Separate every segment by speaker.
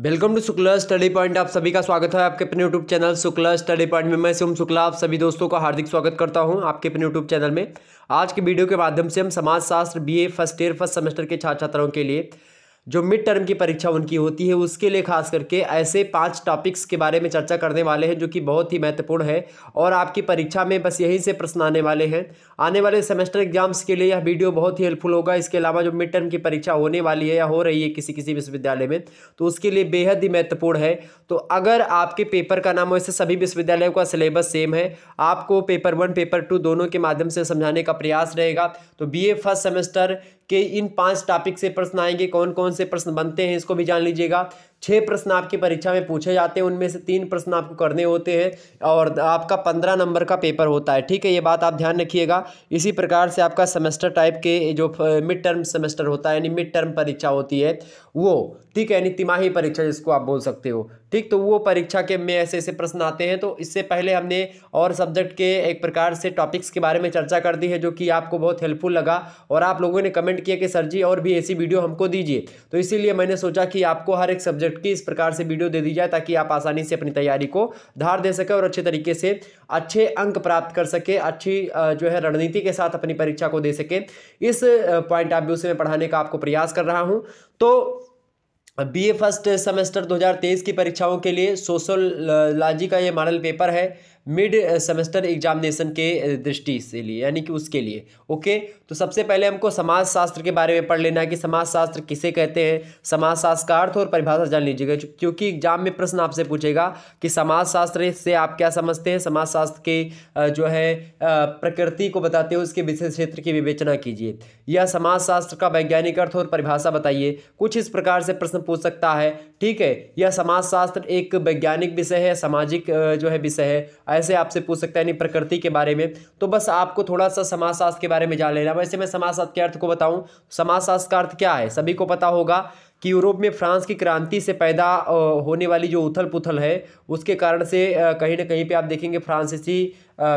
Speaker 1: welcome to Shukla study point आप सभी का स्वागत है आपके अपने YouTube channel Shukla study point में मैं सोम शुक्ला आप सभी दोस्तों का हार्दिक स्वागत करता हूं आपके अपने यूट्यूब चैनल में आज के वीडियो के माध्यम से हम समाजशास्त्र BA first year first semester के छात्र छात्राओं के लिए जो मिड टर्म की परीक्षा उनकी होती है उसके लिए खास करके ऐसे पांच टॉपिक्स के बारे में चर्चा करने वाले हैं जो कि बहुत ही महत्वपूर्ण है और आपकी परीक्षा में बस यहीं से प्रश्न आने वाले हैं आने वाले सेमेस्टर एग्जाम्स के लिए यह वीडियो बहुत ही हेल्पफुल होगा इसके अलावा जो मिड टर्म की परीक्षा होने वाली है या हो रही है किसी किसी विश्वविद्यालय में तो उसके लिए बेहद ही महत्वपूर्ण है तो अगर आपके पेपर का नाम वैसे सभी विश्वविद्यालयों का सिलेबस सेम है आपको पेपर वन पेपर टू दोनों के माध्यम से समझाने का प्रयास रहेगा तो बी फर्स्ट सेमेस्टर कि इन पांच टॉपिक से प्रश्न आएंगे कौन कौन से प्रश्न बनते हैं इसको भी जान लीजिएगा छः प्रश्न आपकी परीक्षा में पूछे जाते हैं उनमें से तीन प्रश्न आपको करने होते हैं और आपका पंद्रह नंबर का पेपर होता है ठीक है ये बात आप ध्यान रखिएगा इसी प्रकार से आपका सेमेस्टर टाइप के जो मिड टर्म सेमेस्टर होता है यानी मिड टर्म परीक्षा होती है वो ठीक है यानी तिमाही परीक्षा जिसको आप बोल सकते हो ठीक तो वो परीक्षा के में ऐसे ऐसे प्रश्न आते हैं तो इससे पहले हमने और सब्जेक्ट के एक प्रकार से टॉपिक्स के बारे में चर्चा कर दी है जो कि आपको बहुत हेल्पफुल लगा और आप लोगों ने कमेंट किया कि सर जी और भी ऐसी वीडियो हमको दीजिए तो इसीलिए मैंने सोचा कि आपको हर एक सब्जेक्ट सब्जेक्ट की इस प्रकार से वीडियो दे दी जाए ताकि आप आसानी से अपनी तैयारी को धार दे सकें और अच्छे तरीके से अच्छे अंक प्राप्त कर सके अच्छी जो है रणनीति के साथ अपनी परीक्षा को दे सके इस पॉइंट ऑफ व्यू से मैं पढ़ाने का आपको प्रयास कर रहा हूँ तो बी फर्स्ट सेमेस्टर 2023 की परीक्षाओं के लिए सोशल लॉजी का ये मॉडल पेपर है मिड सेमेस्टर एग्जामिनेशन के दृष्टि से लिए यानी कि उसके लिए ओके तो सबसे पहले हमको समाजशास्त्र के बारे में पढ़ लेना है कि समाजशास्त्र किसे कहते हैं समाजशास्त्र का अर्थ और परिभाषा जान लीजिएगा क्योंकि एग्जाम में प्रश्न आपसे पूछेगा कि समाजशास्त्र से आप क्या समझते हैं समाजशास्त्र के जो है प्रकृति को बताते हुए उसके विशेष क्षेत्र की विवेचना कीजिए या समाजशास्त्र का वैज्ञानिक अर्थ और परिभाषा बताइए कुछ इस प्रकार से प्रश्न पूछ सकता है ठीक है यह समाजशास्त्र एक वैज्ञानिक विषय है सामाजिक जो है विषय है ऐसे आपसे पूछ सकता है यानी प्रकृति के बारे में तो बस आपको थोड़ा सा समाजशास्त्र के बारे में जान लेना वैसे मैं समाजशास्त्र के अर्थ को बताऊँ समाजशास्त्र का अर्थ क्या है सभी को पता होगा कि यूरोप में फ्रांस की क्रांति से पैदा होने वाली जो उथल पुथल है उसके कारण से कहीं ना कहीं पे आप देखेंगे फ्रांसीसी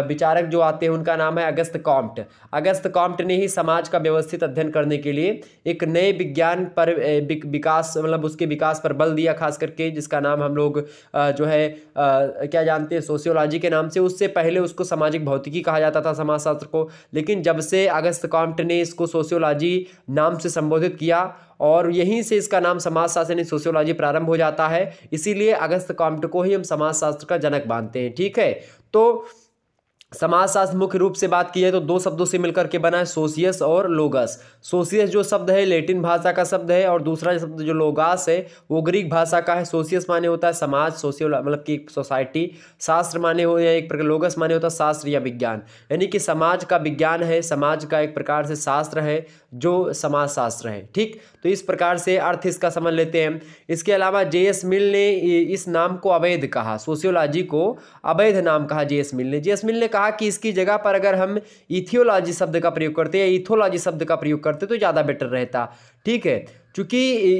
Speaker 1: विचारक जो आते हैं उनका नाम है अगस्त कॉम्प्ट अगस्त कॉम्प्ट ने ही समाज का व्यवस्थित अध्ययन करने के लिए एक नए विज्ञान पर विकास मतलब उसके विकास पर बल दिया खास करके जिसका नाम हम लोग जो है क्या जानते हैं सोशियोलॉजी के नाम से उससे पहले उसको सामाजिक भौतिकी कहा जाता था समाजशास्त्र को लेकिन जब से अगस्त कॉम्प्ट ने इसको सोशियोलॉजी नाम से संबोधित किया और यहीं से इसका नाम समाजशास्त्र यानी सोशियोलॉजी प्रारंभ हो जाता है इसीलिए अगस्त कॉम्प्ट को ही हम समाजशास्त्र का जनक मानते हैं ठीक है तो समाजशास्त्र मुख्य रूप से बात की है तो दो शब्दों से मिलकर के बना है सोशियस और लोगस सोशियस जो शब्द है लेटिन भाषा का शब्द है और दूसरा शब्द जो लोगास है वो ग्रीक भाषा का है सोशियस माने होता है समाज सोशियो मतलब कि सोसाइटी शास्त्र माने हो या एक प्रकार लोगस माने होता है शास्त्र या विज्ञान यानी कि समाज का विज्ञान है समाज का एक प्रकार से शास्त्र है जो समाजशास्त्र है ठीक तो इस प्रकार से अर्थ इसका समझ लेते हैं इसके अलावा जे एस मिल ने इस नाम को अवैध कहा सोशियोलॉजी को अवैध नाम कहा जे एस मिल ने जे एस मिल ने कहा कहा कि इसकी जगह पर अगर हम इथियोलॉजी शब्द का प्रयोग करते या इथोलॉजी शब्द का प्रयोग करते तो ज़्यादा बेटर रहता ठीक है चूँकि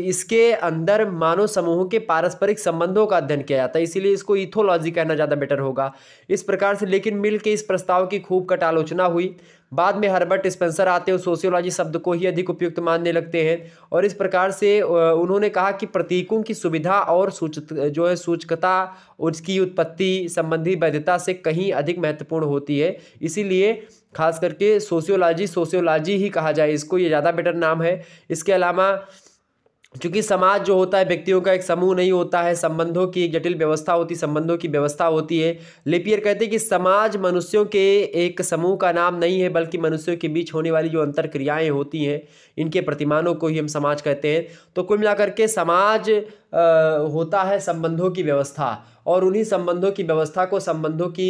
Speaker 1: इसके अंदर मानव समूहों के पारस्परिक संबंधों का अध्ययन किया जाता है इसीलिए इसको इथोलॉजी कहना ज़्यादा बेटर होगा इस प्रकार से लेकिन मिल के इस प्रस्ताव की खूब कटालोचना हुई बाद में हर्बर्ट स्पेंसर आते हैं सोशियोलॉजी शब्द को ही अधिक उपयुक्त मानने लगते हैं और इस प्रकार से उन्होंने कहा कि प्रतीकों की सुविधा और सूचक जो है सूचकता उसकी उत्पत्ति संबंधी वैधता से कहीं अधिक महत्वपूर्ण होती है इसीलिए खास करके सोशियोलॉजी सोशियोलॉजी ही कहा जाए इसको ये ज़्यादा बेटर नाम है इसके अलावा क्योंकि समाज जो होता है व्यक्तियों का एक समूह नहीं होता है संबंधों की एक जटिल व्यवस्था होती संबंधों की व्यवस्था होती है लिपियर कहते हैं कि समाज मनुष्यों के एक समूह का नाम नहीं है बल्कि मनुष्यों के बीच होने वाली जो अंतर क्रियाएँ होती हैं इनके प्रतिमानों को ही हम समाज कहते हैं तो कुल मिलाकर के समाज आ, होता है संबंधों की व्यवस्था और उन्हीं संबंधों की व्यवस्था को संबंधों की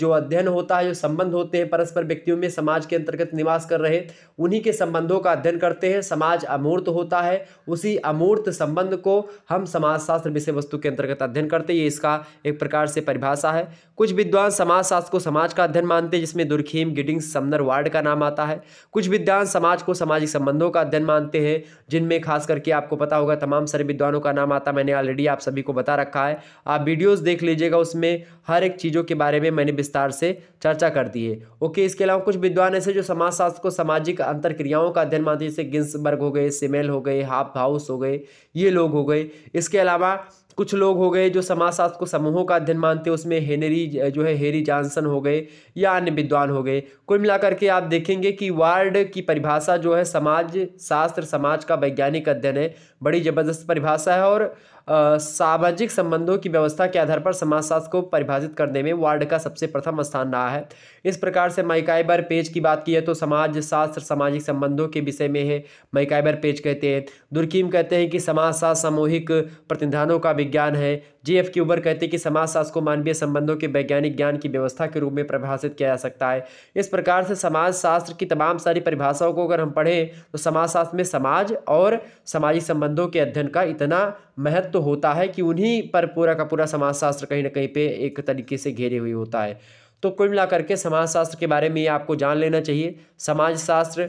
Speaker 1: जो अध्ययन होता है जो संबंध होते हैं परस्पर व्यक्तियों में समाज के अंतर्गत निवास कर रहे उन्हीं के संबंधों का अध्ययन करते हैं समाज अमूर्त होता है उसी अमूर्त संबंध को हम समाजशास्त्र विषय वस्तु के अंतर्गत अध्ययन करते हैं ये इसका एक प्रकार से परिभाषा है कुछ विद्वान समाजशास्त्र को समाज का अध्ययन मानते हैं जिसमें दुर्खीम गिडिंग्स समनर वार्ड का नाम आता है कुछ विद्वान समाज को सामाजिक संबंधों का अध्ययन मानते हैं जिनमें खास करके आपको पता होगा तमाम सारे विद्वानों का नाम आता मैंने ऑलरेडी आप सभी को बता रखा है आप वीडियो वीडियोस देख लीजिएगा उसमें हर एक चीज़ों के बारे में मैंने विस्तार से चर्चा कर दी है ओके इसके अलावा कुछ विद्वान ऐसे जो समाजशास्त्र को सामाजिक अंतर क्रियाओं का अध्ययन मानते जैसे गिन्सबर्ग हो गए सिमेल हो गए हाफ हाउस हो गए ये लोग हो गए इसके अलावा कुछ लोग हो गए जो समाजशास्त्र को समूहों का अध्ययन मानते हैं उसमें हेनरी जो है हेरी जॉनसन हो गए या अन्य विद्वान हो गए कुल मिलाकर के आप देखेंगे कि वार्ड की परिभाषा जो है समाज शास्त्र समाज का वैज्ञानिक अध्ययन है बड़ी ज़बरदस्त परिभाषा है और सामाजिक संबंधों की व्यवस्था के आधार पर समाजशास्त्र को परिभाषित करने में वार्ड का सबसे प्रथम स्थान रहा है इस प्रकार से माइकाइबर पेज की बात की है तो समाजशास्त्र सामाजिक संबंधों के विषय में है माइकाइबर पेज कहते हैं दुर्कीम कहते हैं कि समाजशास्त्र सामूहिक प्रतिधानों का विज्ञान है जी एफ क्यूबर कहते हैं कि समाजशास्त्र को मानवीय संबंधों के वैज्ञानिक ज्ञान की व्यवस्था के रूप में परिभाषित किया जा सकता है इस प्रकार से समाजशास्त्र की तमाम सारी परिभाषाओं को अगर हम पढ़ें तो समाजशास्त्र में समाज और सामाजिक संबंधों के अध्ययन का इतना महत्व तो होता है कि उन्हीं पर पूरा का पूरा समाजशास्त्र कहीं ना कहीं पर एक तरीके से घेरे हुए होता है तो कुल मिलाकर के समाजशास्त्र के बारे में आपको जान लेना चाहिए समाजशास्त्र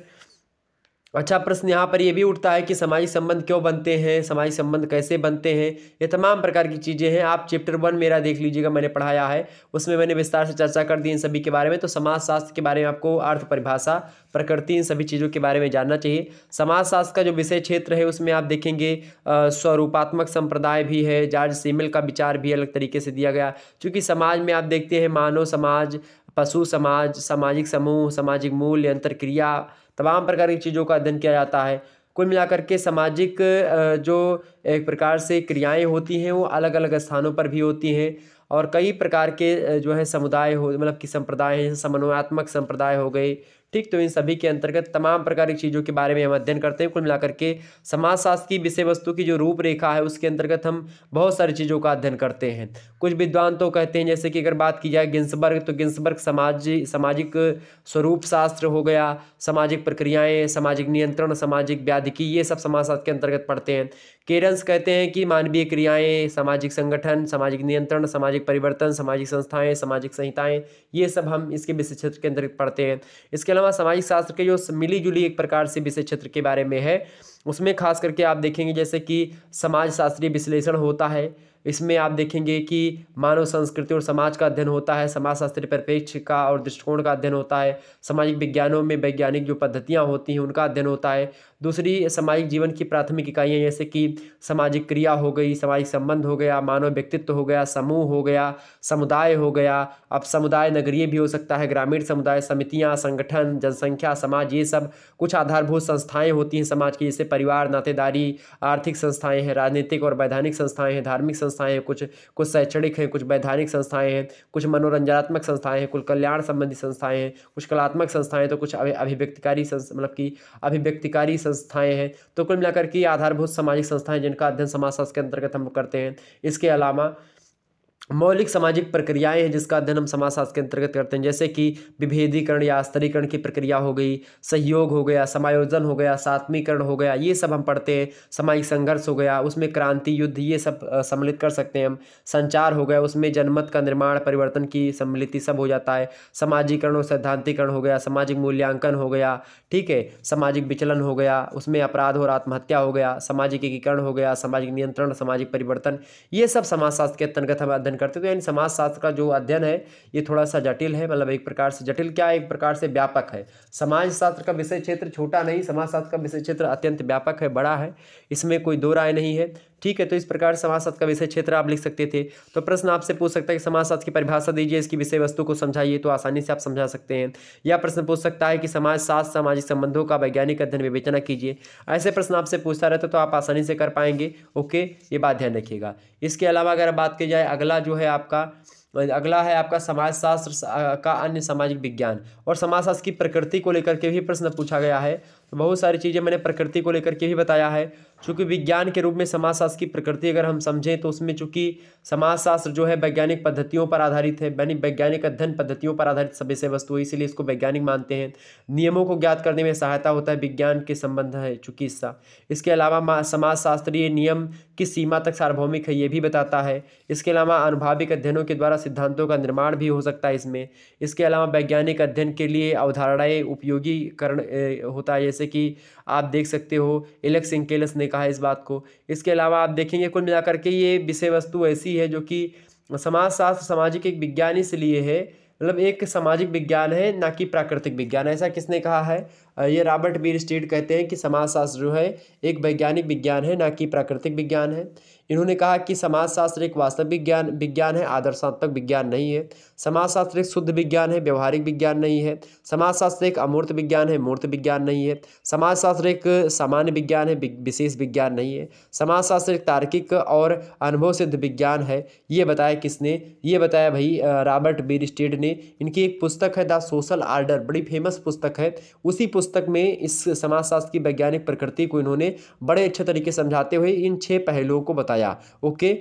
Speaker 1: तो अच्छा प्रश्न यहाँ पर यह भी उठता है कि सामाजिक संबंध क्यों बनते हैं सामाजिक संबंध कैसे बनते हैं ये तमाम प्रकार की चीज़ें हैं आप चैप्टर वन मेरा देख लीजिएगा मैंने पढ़ाया है उसमें मैंने विस्तार से चर्चा कर दी इन सभी के बारे में तो समाजशास्त्र के बारे में आपको अर्थ परिभाषा प्रकृति इन सभी चीज़ों के बारे में जानना चाहिए समाजशास्त्र का जो विषय क्षेत्र है उसमें आप देखेंगे स्वरूपात्मक संप्रदाय भी है जार्ज सीमिल का विचार भी अलग तरीके से दिया गया चूँकि समाज में आप देखते हैं मानव समाज पशु समाज सामाजिक समूह सामाजिक मूल्य अंतरक्रिया तमाम प्रकार की चीज़ों का अध्ययन किया जाता है कुल मिलाकर के सामाजिक जो एक प्रकार से क्रियाएं होती हैं वो अलग अलग स्थानों पर भी होती हैं और कई प्रकार के जो है समुदाय हो मतलब कि संप्रदाय हैं समन्वयात्मक संप्रदाय हो गए ठीक तो इन सभी के अंतर्गत तमाम प्रकार की चीज़ों के बारे में हम अध्ययन करते हैं कुल मिलाकर के समाजशास्त्र की विषय वस्तु की जो रूपरेखा है उसके अंतर्गत हम बहुत सारी चीज़ों का अध्ययन करते हैं कुछ विद्वान तो कहते हैं जैसे कि अगर बात की जाए गिन्सबर्ग तो गिन्सबर्ग समाज सामाजिक स्वरूप शास्त्र हो गया सामाजिक प्रक्रियाएँ सामाजिक नियंत्रण सामाजिक व्याधिकी ये सब समाजशास्त्र के अंतर्गत पढ़ते हैं केरंस कहते हैं कि मानवीय क्रियाएँ सामाजिक संगठन सामाजिक नियंत्रण सामाजिक परिवर्तन सामाजिक संस्थाएँ सामाजिक संहिताएँ ये सब हम इसके विशेष क्षेत्र के अंतर्गत पढ़ते हैं इसके अलावा इलावा सामाजिक शास्त्र के जो मिली जुली एक प्रकार से विषय क्षेत्र के बारे में है उसमें खास करके आप देखेंगे जैसे कि समाज शास्त्रीय विश्लेषण होता है इसमें आप देखेंगे कि मानव संस्कृति और समाज का अध्ययन होता है समाज शास्त्र परिप्रेक्ष्य का और दृष्टिकोण का अध्ययन होता है सामाजिक विज्ञानों में वैज्ञानिक जो पद्धतियाँ होती हैं उनका अध्ययन होता है दूसरी सामाजिक जीवन की प्राथमिक इकाइयाँ जैसे कि सामाजिक क्रिया हो गई सामाजिक संबंध हो गया मानव व्यक्तित्व हो गया समूह हो गया समुदाय हो गया अब समुदाय नगरीय भी हो सकता है ग्रामीण समुदाय समितियाँ संगठन जनसंख्या समाज ये सब कुछ आधारभूत संस्थाएँ होती हैं समाज की जैसे परिवार नातेदारी आर्थिक संस्थाएँ हैं राजनीतिक और वैधानिक संस्थाएँ हैं धार्मिक संस्थाएँ हैं कुछ कुछ शैक्षणिक हैं कुछ वैधानिक संस्थाएँ हैं कुछ मनोरंजनात्मक संस्थाएँ हैं कुल कल्याण संबंधी संस्थाएँ हैं कुछ कलात्मक संस्थाएँ तो कुछ अभिव्यक्तिकारी मतलब की अभिव्यक्तिकारी संस्थाएं हैं तो कुल मिलाकर के आधारभूत सामाजिक संस्थाएं जिनका अध्ययन समाजशास्त्र के अंतर्गत हम करते हैं इसके अलावा मौलिक सामाजिक प्रक्रियाएं हैं जिसका अध्ययन हम समाजशास्त्र के अंतर्गत करते हैं जैसे कि विभेदीकरण या स्तरीकरण की प्रक्रिया हो गई सहयोग हो गया समायोजन हो गया सात्मीकरण हो गया ये सब हम पढ़ते हैं सामाजिक संघर्ष हो गया उसमें क्रांति युद्ध ये सब सम्मिलित कर सकते हैं हम संचार हो गया उसमें जनमत का निर्माण परिवर्तन की सम्मिलित सब हो जाता है सामाजिकरण और सैद्धांतिकरण हो गया सामाजिक मूल्यांकन हो गया ठीक है सामाजिक विचलन हो गया उसमें अपराध और आत्महत्या हो गया सामाजिक एकीकरण हो गया सामाजिक नियंत्रण सामाजिक परिवर्तन ये सब समाजशास्त्र के अंतर्गत हम अध्ययन अध्ययन करते तो यानी समाजशास्त्र का जो अध्ययन है ये थोड़ा सा जटिल है मतलब एक प्रकार से जटिल क्या है एक प्रकार से व्यापक है समाजशास्त्र का विषय क्षेत्र छोटा नहीं समाजशास्त्र का विषय क्षेत्र अत्यंत व्यापक है बड़ा है इसमें कोई दो राय नहीं है ठीक है तो इस प्रकार समाजशास्त्र का विषय क्षेत्र आप लिख सकते थे तो प्रश्न आपसे पूछ सकता है कि समाजशास्त्र की परिभाषा दीजिए इसकी विषय वस्तु को समझाइए तो आसानी से आप समझा सकते हैं या प्रश्न पूछ सकता है कि समाजशास्त्र सामाजिक संबंधों का वैज्ञानिक अध्ययन विवेचना कीजिए ऐसे प्रश्न आपसे पूछता रहता तो आप आसानी से कर पाएंगे ओके ये बात ध्यान रखिएगा इसके अलावा अगर बात की जाए अगला जो है आपका अगला है आपका समाजशास्त्र का अन्य सामाजिक विज्ञान और समाजशास्त्र की प्रकृति को लेकर के भी प्रश्न पूछा गया है तो बहुत सारी चीज़ें मैंने प्रकृति को लेकर के भी बताया है चूंकि विज्ञान के रूप में समाजशास्त्र की प्रकृति अगर हम समझें तो उसमें चूँकि समाजशास्त्र जो है वैज्ञानिक पद्धतियों पर आधारित है यानी वैज्ञानिक अध्ययन पद्धतियों पर आधारित सभी से वस्तु इसीलिए इसको वैज्ञानिक मानते हैं नियमों को ज्ञात करने में सहायता होता है विज्ञान के संबंध है चूंकि इसका इसके अलावा समाजशास्त्रीय नियम किस सीमा तक सार्वभौमिक है ये भी बताता है इसके अलावा अनुभाविक अध्ययनों के द्वारा सिद्धांतों का निर्माण भी हो सकता है इसमें इसके अलावा वैज्ञानिक अध्ययन के लिए अवधारणाएँ उपयोगीकरण होता है जैसे कि आप देख सकते हो इलेक्स इंकेलस ने कहा इस बात को इसके अलावा आप देखेंगे कुल मिलाकर के ये विषय वस्तु ऐसी है जो कि समाजशास्त्र सामाजिक एक विज्ञान इसलिए है मतलब एक सामाजिक विज्ञान है ना कि प्राकृतिक विज्ञान ऐसा किसने कहा है ये रॉबर्ट बीर स्टेट कहते हैं कि समाजशास्त्र जो है एक वैज्ञानिक विज्ञान है ना कि प्राकृतिक विज्ञान है इन्होंने कहा कि समाजशास्त्र एक वास्तविक ज्ञान विज्ञान है आदर्शात्मक विज्ञान नहीं है समाजशास्त्र एक शुद्ध विज्ञान है व्यवहारिक विज्ञान नहीं है समाजशास्त्र एक अमूर्त विज्ञान है मूर्त विज्ञान नहीं है समाजशास्त्र एक सामान्य विज्ञान है विशेष विज्ञान नहीं है समाजशास्त्र एक तार्किक और अनुभव सिद्ध विज्ञान है ये बताया किसने ये बताया भाई रॉबर्ट बीर स्टेड ने इनकी एक पुस्तक है द सोशल आर्डर बड़ी फेमस पुस्तक है उसी पुस्तक में इस समाजशास्त्र की वैज्ञानिक प्रकृति को इन्होंने बड़े अच्छे तरीके समझाते हुए इन छः पहलुओं को बताया आया ओके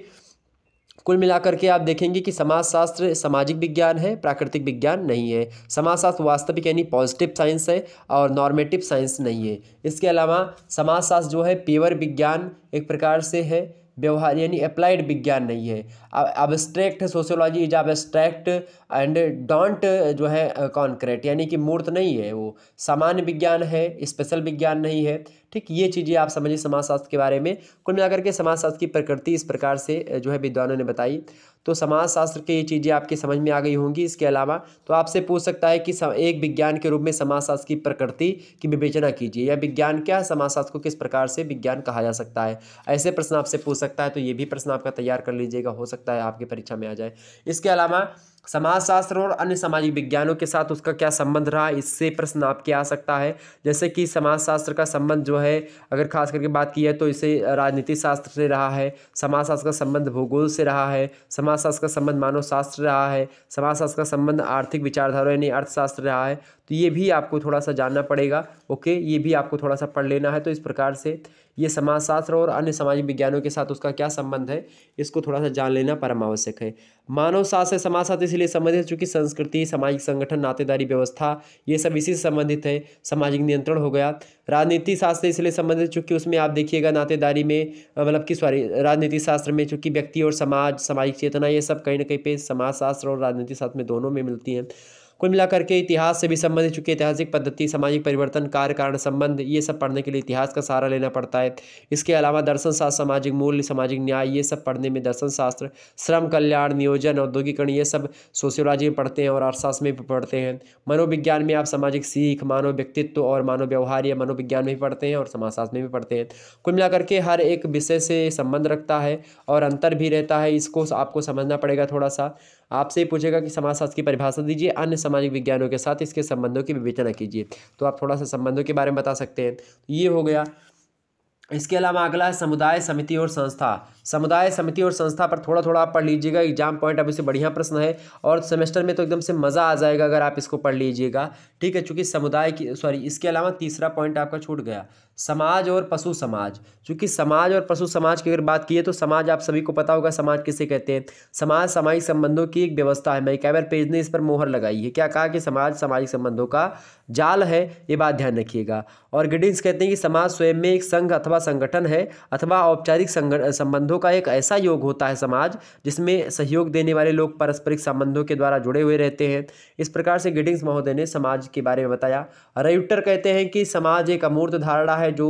Speaker 1: कुल मिलाकर के आप देखेंगे कि समाजशास्त्र सामाजिक विज्ञान है प्राकृतिक विज्ञान नहीं है समाजशास्त्र वास्तविक यानी पॉजिटिव साइंस है और नॉर्मेटिव साइंस नहीं है इसके अलावा समाजशास्त्र जो है प्योर विज्ञान एक प्रकार से है व्यवहार यानी अप्लाइड विज्ञान नहीं है abstract sociology is abstract and don't जो है कॉन्क्रेट यानी कि मूर्त नहीं है वो सामान्य विज्ञान है स्पेशल विज्ञान नहीं है ठीक ये चीज़ें आप समझिए समाजशास्त्र के बारे में कुल मिलाकर के समाजशास्त्र की प्रकृति इस प्रकार से जो है विद्वानों ने बताई तो समाजशास्त्र के ये चीज़ें आपकी समझ में आ गई होंगी इसके अलावा तो आपसे पूछ सकता है कि एक विज्ञान के रूप में समाजशास्त्र की प्रकृति की विवेचना कीजिए या विज्ञान क्या समाजशास्त्र को किस प्रकार से विज्ञान कहा जा सकता है ऐसे प्रश्न आपसे पूछ सकता है तो ये भी प्रश्न आपका तैयार कर लीजिएगा हो सकता है आपकी परीक्षा में आ जाए इसके अलावा समाजशास्त्र और अन्य सामाजिक विज्ञानों के साथ उसका क्या संबंध रहा इससे प्रश्न आपके आ सकता है जैसे कि समाजशास्त्र का संबंध जो है अगर खास करके बात की है तो इसे राजनीति शास्त्र से रहा है समाजशास्त्र का संबंध भूगोल से रहा है समाजशास्त्र का संबंध मानव शास्त्र रहा है समाजशास्त्र का संबंध आर्थिक विचारधारा यानी अर्थशास्त्र रहा है तो ये भी आपको थोड़ा सा जानना पड़ेगा ओके ये भी आपको थोड़ा सा पढ़ लेना है तो इस प्रकार से ये समाजशास्त्र और अन्य सामाजिक विज्ञानों के साथ उसका क्या संबंध है इसको थोड़ा सा जान लेना परमावश्यक है मानव शास्त्र समाजशास्त्र इसलिए संबंधित चूँकि संस्कृति सामाजिक संगठन नातेदारी व्यवस्था ये सब इसी से संबंधित है सामाजिक नियंत्रण हो गया राजनीति शास्त्र इसलिए संबंधित चूँकि उसमें आप देखिएगा नातेदारी में मतलब कि सॉरी राजनीति शास्त्र में चूँकि व्यक्ति और समाज सामाजिक चेतना ये सब कहीं ना कहीं पे समाजशास्त्र और राजनीति शास्त्र में दोनों में मिलती हैं कुल मिलाकर के इतिहास से भी संबंधित चुके ऐतिहासिक पद्धति सामाजिक परिवर्तन कार्य कारण संबंध ये सब पढ़ने के लिए इतिहास का सहारा लेना पड़ता है इसके अलावा दर्शन शास्त्र सामाजिक मूल्य सामाजिक न्याय ये सब पढ़ने में दर्शन शास्त्र श्रम कल्याण नियोजन औद्योगिकरण ये सब सोशियोलॉजी में पढ़ते हैं और अर्थशास्त्र में भी पढ़ते हैं मनोविज्ञान में आप सामाजिक सीख मानव व्यक्तित्व और मानव व्यवहार या मनोविज्ञान में भी पढ़ते हैं और समाजशास्त्र में भी पढ़ते हैं कुल मिलाकर के हर एक विषय से संबंध रखता है और अंतर भी रहता है इसको आपको समझना पड़ेगा थोड़ा सा आपसे पूछेगा कि समाजशास्त्र की परिभाषा दीजिए अन्य सामाजिक विज्ञानों के साथ इसके संबंधों की विवेचना कीजिए तो आप थोड़ा सा संबंधों के बारे में बता सकते हैं तो ये हो गया इसके अलावा अगला है समुदाय समिति और संस्था समुदाय समिति और संस्था पर थोड़ा थोड़ा आप पढ़ लीजिएगा एग्जाम पॉइंट अभी से बढ़िया प्रश्न है और सेमेस्टर में तो एकदम से मज़ा आ जाएगा अगर आप इसको पढ़ लीजिएगा ठीक है चूँकि समुदाय की सॉरी इसके अलावा तीसरा पॉइंट आपका छूट गया समाज और पशु समाज चूंकि समाज और पशु समाज की अगर बात की है तो समाज आप सभी को पता होगा समाज किसे कहते हैं समाज सामाजिक संबंधों की एक व्यवस्था है मैकाइबर पेज ने इस पर मोहर लगाई है क्या कहा कि समाज सामाजिक संबंधों का जाल है ये बात ध्यान रखिएगा और गिडिंग्स कहते हैं कि समाज स्वयं में एक संघ अथवा संगठन है अथवा औपचारिक संबंधों का एक ऐसा योग होता है समाज जिसमें सहयोग देने वाले लोग पारस्परिक संबंधों के द्वारा जुड़े हुए रहते हैं इस प्रकार से गिडिंग्स महोदय ने समाज के बारे में बताया रयुटर कहते हैं कि समाज एक अमूर्त धारणा है जो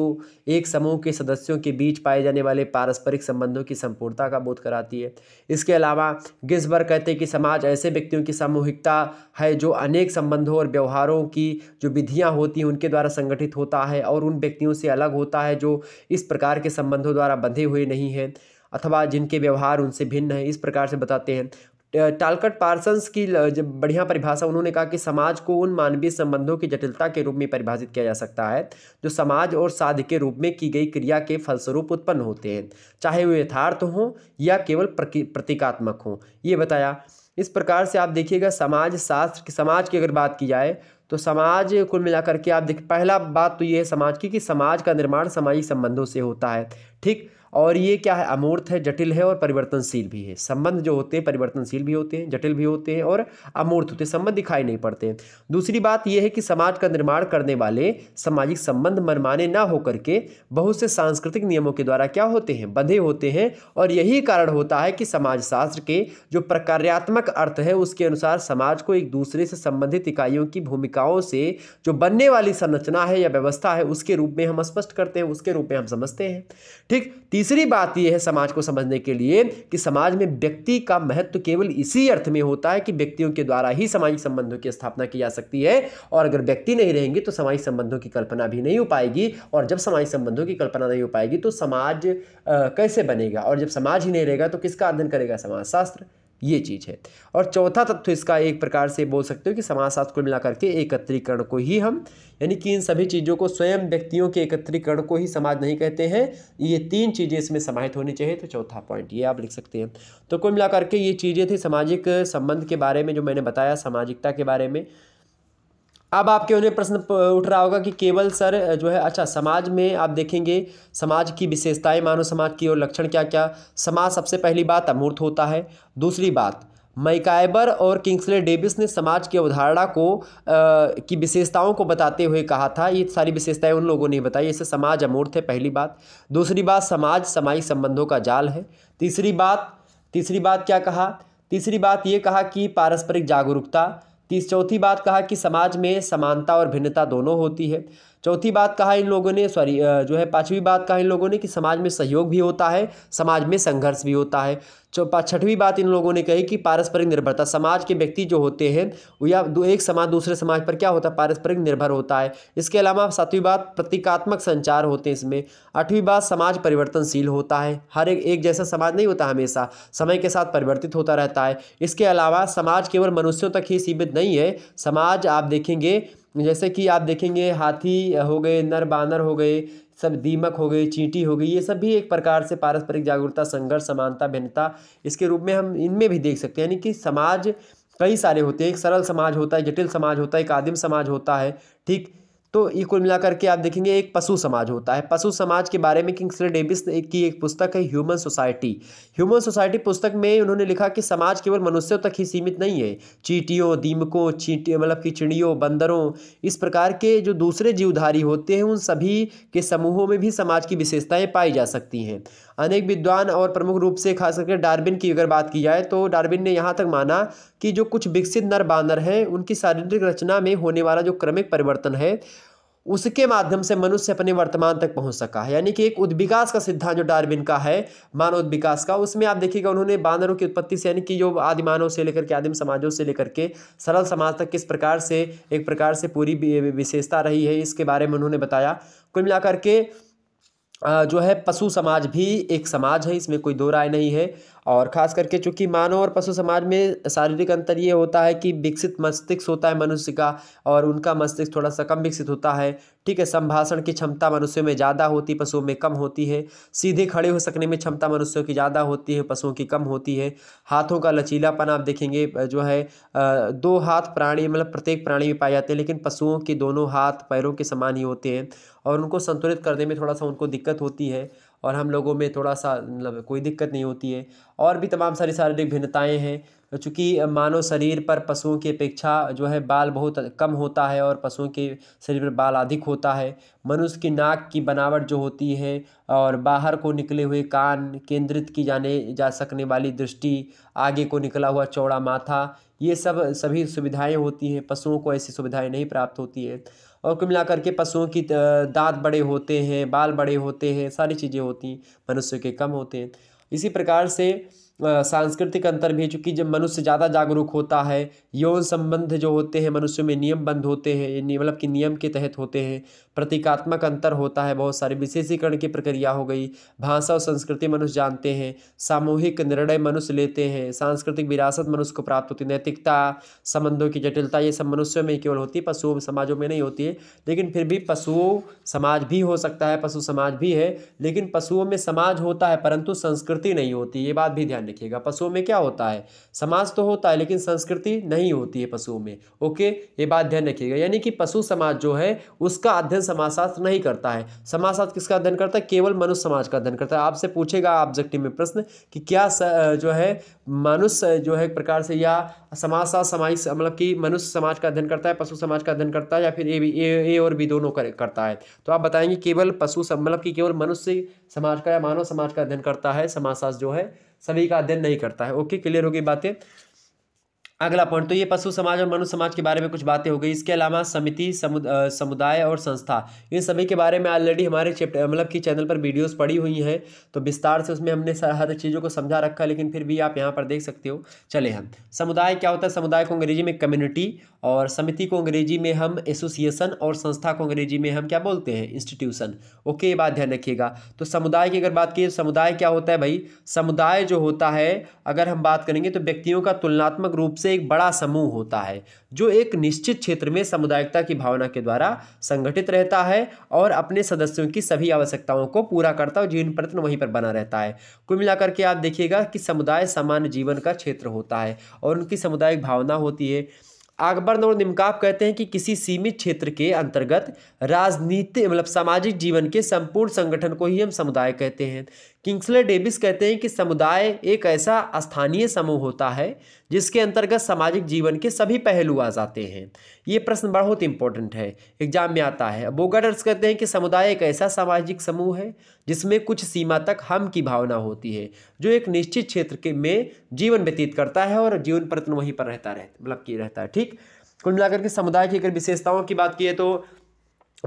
Speaker 1: एक समूह के सदस्यों के बीच पाए जाने वाले पारस्परिक संबंधों की संपूर्णता का बोध कराती है इसके अलावा गिस्बर कहते हैं कि समाज ऐसे व्यक्तियों की सामूहिकता है जो अनेक संबंधों और व्यवहारों की जो विधियाँ होती हैं उनके द्वारा संगठित होता है और उन व्यक्तियों से अलग होता है जो इस प्रकार के संबंधों द्वारा बंधे हुए नहीं हैं अथवा जिनके व्यवहार उनसे भिन्न है इस प्रकार से बताते हैं टालकट पार्सन्स की जब बढ़िया परिभाषा उन्होंने कहा कि समाज को उन मानवीय संबंधों की जटिलता के रूप में परिभाषित किया जा सकता है जो समाज और साध के रूप में की गई क्रिया के फलस्वरूप उत्पन्न होते हैं चाहे वे यथार्थ हों या केवल प्रतीकात्मक हों ये बताया इस प्रकार से आप देखिएगा समाज शास्त्र की समाज की अगर बात की जाए तो समाज कुल मिलाकर के आप देख पहला बात तो ये है समाज की कि समाज का निर्माण सामाजिक संबंधों से होता है ठीक और ये क्या है अमूर्त है जटिल है और परिवर्तनशील भी है संबंध जो होते हैं परिवर्तनशील भी होते हैं जटिल भी होते हैं और अमूर्त होते हैं संबंध दिखाई नहीं पड़ते हैं दूसरी बात यह है कि समाज का निर्माण करने वाले सामाजिक संबंध मनमाने ना होकर के बहुत से सांस्कृतिक नियमों के द्वारा क्या होते हैं बंधे होते हैं और यही कारण होता है कि समाजशास्त्र के जो प्रकार्यात्मक अर्थ है उसके अनुसार समाज को एक दूसरे से संबंधित इकाइयों की भूमिकाओं से जो बनने वाली संरचना है या व्यवस्था है उसके रूप में हम स्पष्ट करते हैं उसके रूप में हम समझते हैं ठीक तीसरी बात यह है समाज को समझने के लिए कि समाज में व्यक्ति का महत्व केवल इसी अर्थ में होता है कि व्यक्तियों के द्वारा ही सामाजिक संबंधों की स्थापना की जा सकती है और अगर व्यक्ति नहीं रहेंगे तो सामाजिक संबंधों की कल्पना भी नहीं हो पाएगी और जब सामाजिक संबंधों की कल्पना नहीं हो पाएगी तो समाज आ, कैसे बनेगा और जब समाज ही नहीं रहेगा तो किसका अध्ययन करेगा समाजशास्त्र ये चीज़ है और चौथा तत्व इसका एक प्रकार से बोल सकते हो कि समाजशास्त्र को मिलाकर के एकत्रीकरण को ही हम यानी कि इन सभी चीज़ों को स्वयं व्यक्तियों के एकत्रीकरण को ही समाज नहीं कहते हैं ये तीन चीज़ें इसमें समाहित होनी चाहिए तो चौथा पॉइंट ये आप लिख सकते हैं तो कुल मिला करके ये चीज़ें थी सामाजिक संबंध के बारे में जो मैंने बताया सामाजिकता के बारे में अब आपके उन्हें प्रश्न उठ रहा होगा कि केवल सर जो है अच्छा समाज में आप देखेंगे समाज की विशेषताएं मानव समाज की और लक्षण क्या क्या समाज सबसे पहली बात अमूर्त होता है दूसरी बात मैकाइबर और किंग्सले डेविस ने समाज की अवधारणा को आ, की विशेषताओं को बताते हुए कहा था ये सारी विशेषताएं उन लोगों ने बताई इससे समाज अमूर्त है पहली बात दूसरी बात समाज सामायिक संबंधों का जाल है तीसरी बात तीसरी बात क्या कहा तीसरी बात ये कहा कि पारस्परिक जागरूकता तीस चौथी बात कहा कि समाज में समानता और भिन्नता दोनों होती है चौथी बात कहा इन लोगों ने सॉरी जो है पाँचवीं बात कहा इन लोगों ने कि समाज में सहयोग भी होता है समाज में संघर्ष भी होता है छठवीं बात इन लोगों ने कही कि पारस्परिक निर्भरता समाज के व्यक्ति जो होते हैं वो या एक समाज दूसरे समाज पर क्या होता है पारस्परिक निर्भर होता है इसके अलावा सातवीं बात प्रतीकात्मक संचार होते हैं इसमें आठवीं बात समाज परिवर्तनशील होता है हर एक एक जैसा समाज नहीं होता हमेशा समय के साथ परिवर्तित होता रहता है इसके अलावा समाज केवल मनुष्यों तक ही सीमित नहीं है समाज आप देखेंगे जैसे कि आप देखेंगे हाथी हो गए नर बानर हो गए सब दीमक हो गई चींटी हो गई ये सब भी एक प्रकार से पारस्परिक जागरूकता संघर्ष समानता भिन्नता इसके रूप में हम इनमें भी देख सकते हैं यानी कि समाज कई सारे होते हैं एक सरल समाज होता है जटिल समाज होता है एक आदिम समाज होता है ठीक तो ये कुल मिलाकर के आप देखेंगे एक पशु समाज होता है पशु समाज के बारे में किंग्सले डेविस की एक पुस्तक है ह्यूमन सोसाइटी ह्यूमन सोसाइटी पुस्तक में उन्होंने लिखा कि समाज केवल मनुष्यों तक ही सीमित नहीं है चीटियों दीमकों चीटी मतलब कि चिड़ियों बंदरों इस प्रकार के जो दूसरे जीवधारी होते हैं उन सभी के समूहों में भी समाज की विशेषताएँ पाई जा सकती हैं अनेक विद्वान और प्रमुख रूप से खास करके डार्विन की अगर बात की जाए तो डार्विन ने यहाँ तक माना कि जो कुछ विकसित नर बानर हैं उनकी शारीरिक रचना में होने वाला जो क्रमिक परिवर्तन है उसके माध्यम से मनुष्य अपने वर्तमान तक पहुंच सका है यानी कि एक उद्विकास का सिद्धांत जो डार्विन का है मानव उद्विकास का उसमें आप देखिएगा उन्होंने बानरों की उत्पत्ति से यानी कि जो आदि मानव से लेकर के आदिम समाजों से लेकर के सरल समाज तक किस प्रकार से एक प्रकार से पूरी विशेषता रही है इसके बारे में उन्होंने बताया कुल मिलाकर के जो है पशु समाज भी एक समाज है इसमें कोई दो राय नहीं है और ख़ास करके चूँकि मानव और पशु समाज में शारीरिक अंतर ये होता है कि विकसित मस्तिष्क होता है मनुष्य का और उनका मस्तिष्क थोड़ा सा कम विकसित होता है ठीक है संभाषण की क्षमता मनुष्यों में ज़्यादा होती है पशुओं में कम होती है सीधे खड़े हो सकने में क्षमता मनुष्यों की ज़्यादा होती है पशुओं की कम होती है हाथों का लचीलापन आप देखेंगे जो है दो हाथ प्राणी मतलब प्रत्येक प्राणी में पाए जाते हैं लेकिन पशुओं के दोनों हाथ पैरों के समान ही होते हैं और उनको संतुलित करने में थोड़ा सा उनको दिक्कत होती है और हम लोगों में थोड़ा सा मतलब कोई दिक्कत नहीं होती है और भी तमाम सारी शारीरिक भिन्नताएँ हैं चूँकि मानव शरीर पर पशुओं की अपेक्षा जो है बाल बहुत कम होता है और पशुओं के शरीर पर बाल अधिक होता है मनुष्य की नाक की बनावट जो होती है और बाहर को निकले हुए कान केंद्रित की जाने जा सकने वाली दृष्टि आगे को निकला हुआ चौड़ा माथा ये सब सभी सुविधाएं होती हैं पशुओं को ऐसी सुविधाएं नहीं प्राप्त होती है और कुल मिलाकर के पशुओं की दांत बड़े होते हैं बाल बड़े होते हैं सारी चीज़ें होती हैं मनुष्य के कम होते हैं इसी प्रकार से सांस्कृतिक अंतर भी है चूँकि जब मनुष्य ज़्यादा जागरूक होता है यौन संबंध जो होते हैं मनुष्य में नियम बंद होते हैं मतलब कि नियम के तहत होते हैं प्रतीकात्मक अंतर होता है बहुत सारे विशेषीकरण की प्रक्रिया हो गई भाषा और संस्कृति मनुष्य जानते हैं सामूहिक निर्णय मनुष्य लेते हैं सांस्कृतिक विरासत मनुष्य को प्राप्त होती है नैतिकता संबंधों की जटिलता ये सब मनुष्यों में केवल होती है पशुओं समाजों में नहीं होती है लेकिन फिर भी पशुओं समाज भी हो सकता है पशु समाज भी है लेकिन पशुओं में समाज होता है परंतु संस्कृति नहीं होती ये बात भी ध्यान लिखिएगा पशुओं में क्या होता है समाज तो होता है लेकिन संस्कृति नहीं होती है पशुओं में ओके ये बात ध्यान रखिएगा यानी कि पशु समाज जो है उसका अध्ययन समाजशास्त्र नहीं करता है समाजशास्त्र किसका अध्ययन करता है केवल मनुष्य समाज का अध्ययन करता है आपसे पूछेगा ऑब्जेक्टिव में प्रश्न कि क्या जो है मनुष्य जो है एक प्रकार से या समाजशास्त्र समाज मतलब कि मनुष्य समाज का अध्ययन करता है पशु समाज का अध्ययन करता है या फिर ए भी ए और भी दोनों करता है तो आप बताएंगे केवल पशु मतलब कि केवल मनुष्य समाज का या मानव समाज का अध्ययन करता है समाजशास्त्र जो है सभी का अध्ययन नहीं करता है ओके क्लियर होगी बातें अगला पॉइंट तो ये पशु समाज और मनुष्य समाज के बारे में कुछ बातें हो गई इसके अलावा समिति समुदाय और संस्था इन सभी के बारे में ऑलरेडी हमारे चैप्टर मतलब कि चैनल पर वीडियोस पड़ी हुई हैं तो विस्तार से उसमें हमने हर चीज़ों को समझा रखा लेकिन फिर भी आप यहाँ पर देख सकते हो चले हम समुदाय क्या होता है समुदाय को अंग्रेजी में कम्युनिटी और समिति को अंग्रेजी में हम एसोसिएशन और संस्था को अंग्रेजी में हम क्या बोलते हैं इंस्टीट्यूशन ओके ये बात ध्यान रखिएगा तो समुदाय की अगर बात की तो समुदाय क्या होता है भाई समुदाय जो होता है अगर हम बात करेंगे तो व्यक्तियों का तुलनात्मक रूप से एक बड़ा समूह होता है जो एक निश्चित क्षेत्र में समुदायिकता की भावना के द्वारा संगठित रहता है और अपने सदस्यों की सभी आवश्यकताओं को पूरा करता है जीवन प्रतन वहीं पर बना रहता है कुल मिलाकर के आप देखिएगा कि समुदाय सामान्य जीवन का क्षेत्र होता है और उनकी सामुदायिक भावना होती है अकबर और निमकाप कहते हैं कि किसी सीमित क्षेत्र के अंतर्गत राजनीति मतलब सामाजिक जीवन के संपूर्ण संगठन को ही हम समुदाय कहते हैं किंग्सले डेविस कहते हैं कि समुदाय एक ऐसा स्थानीय समूह होता है जिसके अंतर्गत सामाजिक जीवन के सभी पहलू आ जाते हैं ये प्रश्न बहुत इंपॉर्टेंट है एग्जाम में आता है बोगाडर्स कहते हैं कि समुदाय एक ऐसा सामाजिक समूह है जिसमें कुछ सीमा तक हम की भावना होती है जो एक निश्चित क्षेत्र के में जीवन व्यतीत करता है और जीवन प्रतन वहीं पर रहता रहता मतलब कि रहता है ठीक कुल मिलाकर के समुदाय की अगर विशेषताओं की बात की है तो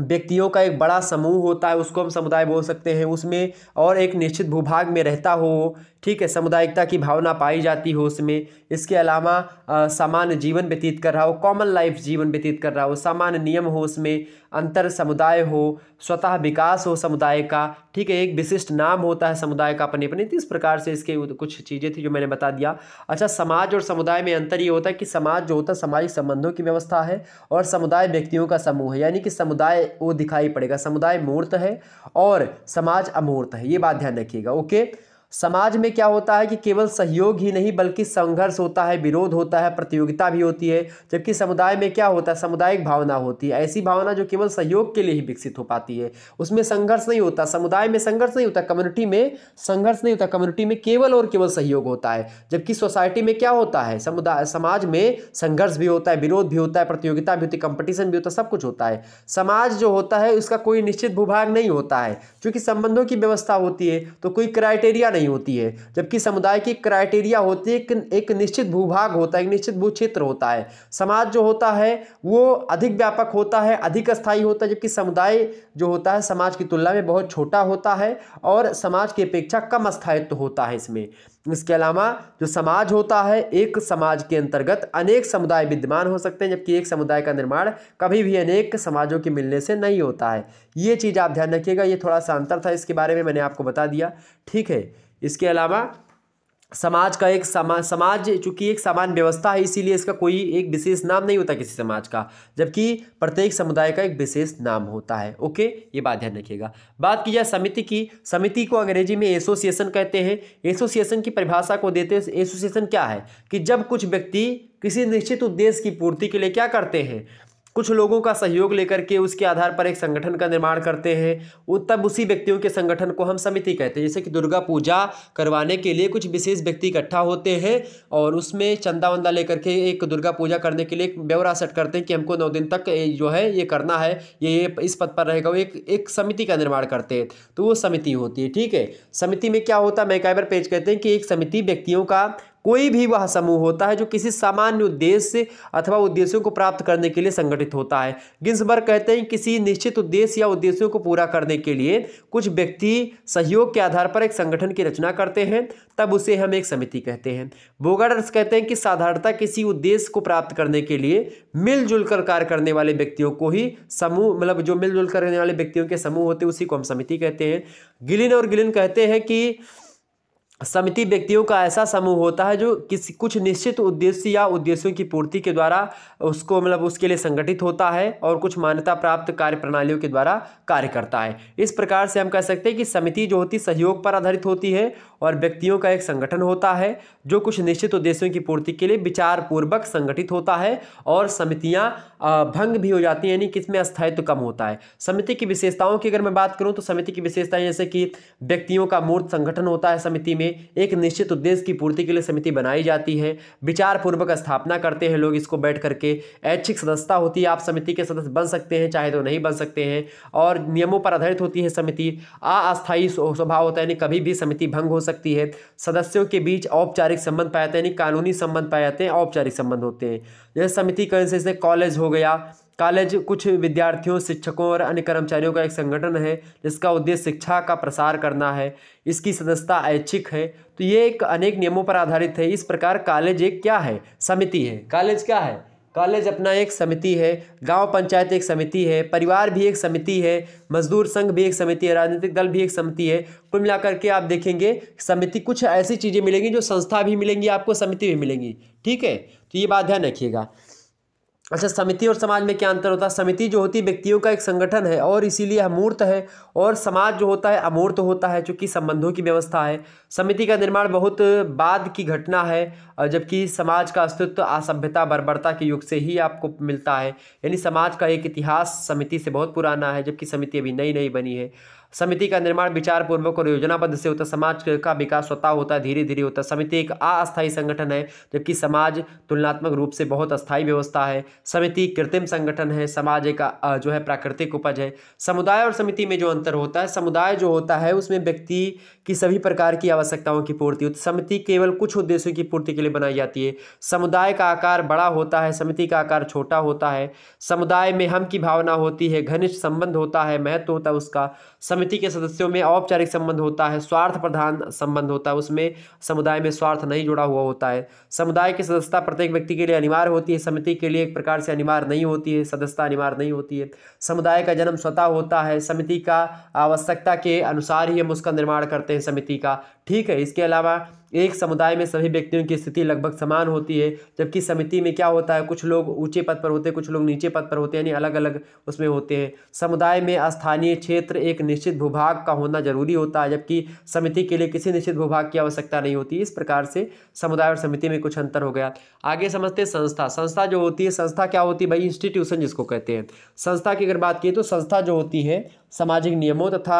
Speaker 1: व्यक्तियों का एक बड़ा समूह होता है उसको हम समुदाय बोल सकते हैं उसमें और एक निश्चित भूभाग में रहता हो ठीक है सामुदायिकता की भावना पाई जाती हो उसमें इसके अलावा सामान्य जीवन व्यतीत कर रहा हो कॉमन लाइफ जीवन व्यतीत कर रहा हो सामान्य नियम हो उसमें अंतर समुदाय हो स्वतः विकास हो समुदाय का ठीक है एक विशिष्ट नाम होता है समुदाय का अपने अपने तो इस प्रकार से इसके कुछ चीज़ें थी जो मैंने बता दिया अच्छा समाज और समुदाय में अंतर ये होता है कि समाज जो होता है सामाजिक संबंधों की व्यवस्था है और समुदाय व्यक्तियों का समूह है यानी कि समुदाय वो दिखाई पड़ेगा समुदाय मूर्त है और समाज अमूर्त है ये बात ध्यान रखिएगा ओके समाज में क्या होता है कि केवल सहयोग ही नहीं बल्कि संघर्ष होता है विरोध होता है प्रतियोगिता भी होती है जबकि समुदाय में क्या होता है सामुदायिक भावना होती है ऐसी भावना जो केवल सहयोग के लिए ही विकसित हो पाती है उसमें संघर्ष नहीं होता समुदाय में संघर्ष नहीं होता कम्युनिटी में संघर्ष नहीं होता कम्युनिटी में केवल और केवल सहयोग होता है जबकि सोसाइटी में क्या होता है समुदाय समाज में संघर्ष भी होता है विरोध भी होता है प्रतियोगिता भी होती है कंपटीशन भी होता है सब कुछ होता है समाज जो होता है उसका कोई निश्चित भूभाग नहीं होता है क्योंकि संबंधों की व्यवस्था होती है तो कोई क्राइटेरिया नहीं होती है जबकि समुदाय की क्राइटेरिया होती है एक, एक निश्चित भूभाग होता है एक निश्चित भू क्षेत्र होता है समाज जो होता है वो अधिक व्यापक होता है अधिक स्थायी होता है जबकि समुदाय जो होता है समाज की तुलना में बहुत छोटा होता है और समाज की अपेक्षा कम स्थायित्व तो होता है इसमें इसके अलावा जो समाज होता है एक समाज के अंतर्गत अनेक समुदाय विद्यमान हो सकते हैं जबकि एक समुदाय का निर्माण कभी भी अनेक समाजों के मिलने से नहीं होता है ये चीज़ आप ध्यान रखिएगा ये थोड़ा सा अंतर था इसके बारे में मैंने आपको बता दिया ठीक है इसके अलावा समाज का एक समा समाज चूंकि एक समान व्यवस्था है इसीलिए इसका कोई एक विशेष नाम नहीं होता किसी समाज का जबकि प्रत्येक समुदाय का एक विशेष नाम होता है ओके ये बात ध्यान रखिएगा बात की जाए समिति की समिति को अंग्रेजी में एसोसिएशन कहते हैं एसोसिएशन की परिभाषा को देते हैं एसोसिएशन क्या है कि जब कुछ व्यक्ति किसी निश्चित उद्देश्य की पूर्ति के लिए क्या करते हैं कुछ लोगों का सहयोग लेकर के उसके आधार पर एक संगठन का निर्माण करते हैं वो तब उसी व्यक्तियों के संगठन को हम समिति कहते हैं जैसे कि दुर्गा पूजा करवाने के लिए कुछ विशेष व्यक्ति इकट्ठा होते हैं और उसमें चंदा वंदा लेकर के एक दुर्गा पूजा करने के लिए एक ब्यौरा सेट करते हैं कि हमको नौ दिन तक जो है ये करना है ये इस पद पर रहेगा वो एक एक समिति का निर्माण करते हैं तो वो समिति होती है ठीक है समिति में क्या होता है मैकाइबर पेज कहते हैं कि एक समिति व्यक्तियों का कोई भी वह समूह होता है जो किसी सामान्य उद्देश्य अथवा उद्देश्यों को प्राप्त करने के लिए संगठित होता है गिन्सबर्ग कहते हैं किसी निश्चित उद्देश्य या उद्देश्यों को पूरा करने के लिए कुछ व्यक्ति सहयोग के आधार पर एक संगठन की रचना करते हैं तब उसे हम एक समिति कहते हैं बोगाडर्स कहते हैं कि साधारणता किसी उद्देश्य को प्राप्त करने के लिए मिलजुल कर कार्य करने वाले व्यक्तियों को ही समूह मतलब जो मिलजुल करने वाले व्यक्तियों के समूह होते हैं उसी को हम समिति कहते हैं गिलिन और गिलिन कहते हैं कि समिति व्यक्तियों का ऐसा समूह होता है जो किसी कुछ निश्चित उद्देश्य या उद्देश्यों की पूर्ति के द्वारा उसको मतलब उसके लिए संगठित होता है और कुछ मान्यता प्राप्त कार्य प्रणालियों के द्वारा कार्य करता है इस प्रकार से हम कह सकते हैं कि समिति जो होती सहयोग पर आधारित होती है और व्यक्तियों का एक संगठन होता है जो कुछ निश्चित उद्देश्यों की पूर्ति के लिए विचारपूर्वक संगठित होता है और समितियाँ भंग भी हो जाती हैं यानी कि इसमें अस्थायित्व कम होता है समिति की विशेषताओं की अगर मैं बात करूँ तो समिति की विशेषताएँ जैसे कि व्यक्तियों का मूर्त संगठन होता है समिति में में एक निश्चित उद्देश्य की पूर्ति के लिए समिति बनाई जाती है विचारपूर्वक स्थापना करते हैं लोग इसको बैठ करके ऐच्छिक सदस्यता होती है आप समिति के सदस्य बन सकते हैं चाहे तो नहीं बन सकते हैं और नियमों पर आधारित होती है समिति अस्थायी स्वभाव होता है यानी कभी भी समिति भंग हो सकती है सदस्यों के बीच औपचारिक संबंध पाए जाते हैं यानी कानूनी संबंध पाए जाते हैं औपचारिक संबंध होते हैं जैसे समिति कहीं से कॉलेज हो गया कॉलेज कुछ विद्यार्थियों शिक्षकों और अन्य कर्मचारियों का एक संगठन है जिसका उद्देश्य शिक्षा का प्रसार करना है इसकी सदस्यता ऐच्छिक है तो ये एक अनेक नियमों पर आधारित है इस प्रकार कॉलेज एक क्या है समिति है कॉलेज क्या है कॉलेज अपना एक समिति है गांव पंचायत एक समिति है परिवार भी एक समिति है मजदूर संघ भी एक समिति है राजनीतिक दल भी एक समिति है कुल मिलाकर के आप देखेंगे समिति कुछ ऐसी चीज़ें मिलेंगी जो संस्था भी मिलेंगी आपको समिति भी मिलेंगी ठीक है तो ये बात ध्यान रखिएगा अच्छा समिति और समाज में क्या अंतर होता है समिति जो होती है व्यक्तियों का एक संगठन है और इसीलिए अमूर्त है और समाज जो होता है अमूर्त होता है चूँकि संबंधों की व्यवस्था है समिति का निर्माण बहुत बाद की घटना है जबकि समाज का अस्तित्व असभ्यता बर्बरता के युग से ही आपको मिलता है यानी समाज का एक इतिहास समिति से बहुत पुराना है जबकि समिति अभी नई नई बनी है समिति का निर्माण विचारपूर्वक और योजनाबद्ध से होता समाज का विकास स्वतः होता धीरे धीरे होता समिति एक अस्थायी संगठन है जबकि समाज तुलनात्मक रूप से बहुत अस्थायी व्यवस्था है समिति कृत्रिम संगठन है समाज एक जो है प्राकृतिक उपज है समुदाय और समिति में जो अंतर होता है समुदाय जो होता है उसमें व्यक्ति कि सभी प्रकार की आवश्यकताओं की पूर्ति होती समिति केवल कुछ उद्देश्यों की पूर्ति के लिए बनाई जाती है समुदाय का आकार बड़ा होता है समिति का आकार छोटा होता है समुदाय में हम की भावना होती है घनिष्ठ संबंध होता है महत्व होता है उसका समिति के सदस्यों में औपचारिक संबंध होता है स्वार्थ प्रधान संबंध होता है उसमें समुदाय में स्वार्थ नहीं जुड़ा हुआ होता है समुदाय की सदस्यता प्रत्येक व्यक्ति के लिए अनिवार्य होती है समिति के लिए एक प्रकार से अनिवार्य नहीं होती है सदस्यता अनिवार्य नहीं होती है समुदाय का जन्म स्वतः होता है समिति का आवश्यकता के अनुसार ही हम उसका निर्माण करते हैं हैं समिति का ठीक है इसके अलावा एक समुदाय में सभी व्यक्तियों की स्थिति लगभग समान होती है जबकि समिति में क्या होता है कुछ लोग ऊंचे पद पर होते हैं कुछ लोग नीचे पद पर होते हैं यानी अलग अलग उसमें होते हैं समुदाय में स्थानीय क्षेत्र एक निश्चित भूभाग का होना जरूरी होता है जबकि समिति के लिए किसी निश्चित भूभाग की आवश्यकता नहीं होती इस प्रकार से समुदाय और समिति में कुछ अंतर हो गया आगे समझते संस्था संस्था जो होती है संस्था क्या होती है भाई इंस्टीट्यूशन जिसको कहते हैं संस्था की अगर बात की तो संस्था जो होती है सामाजिक नियमों तथा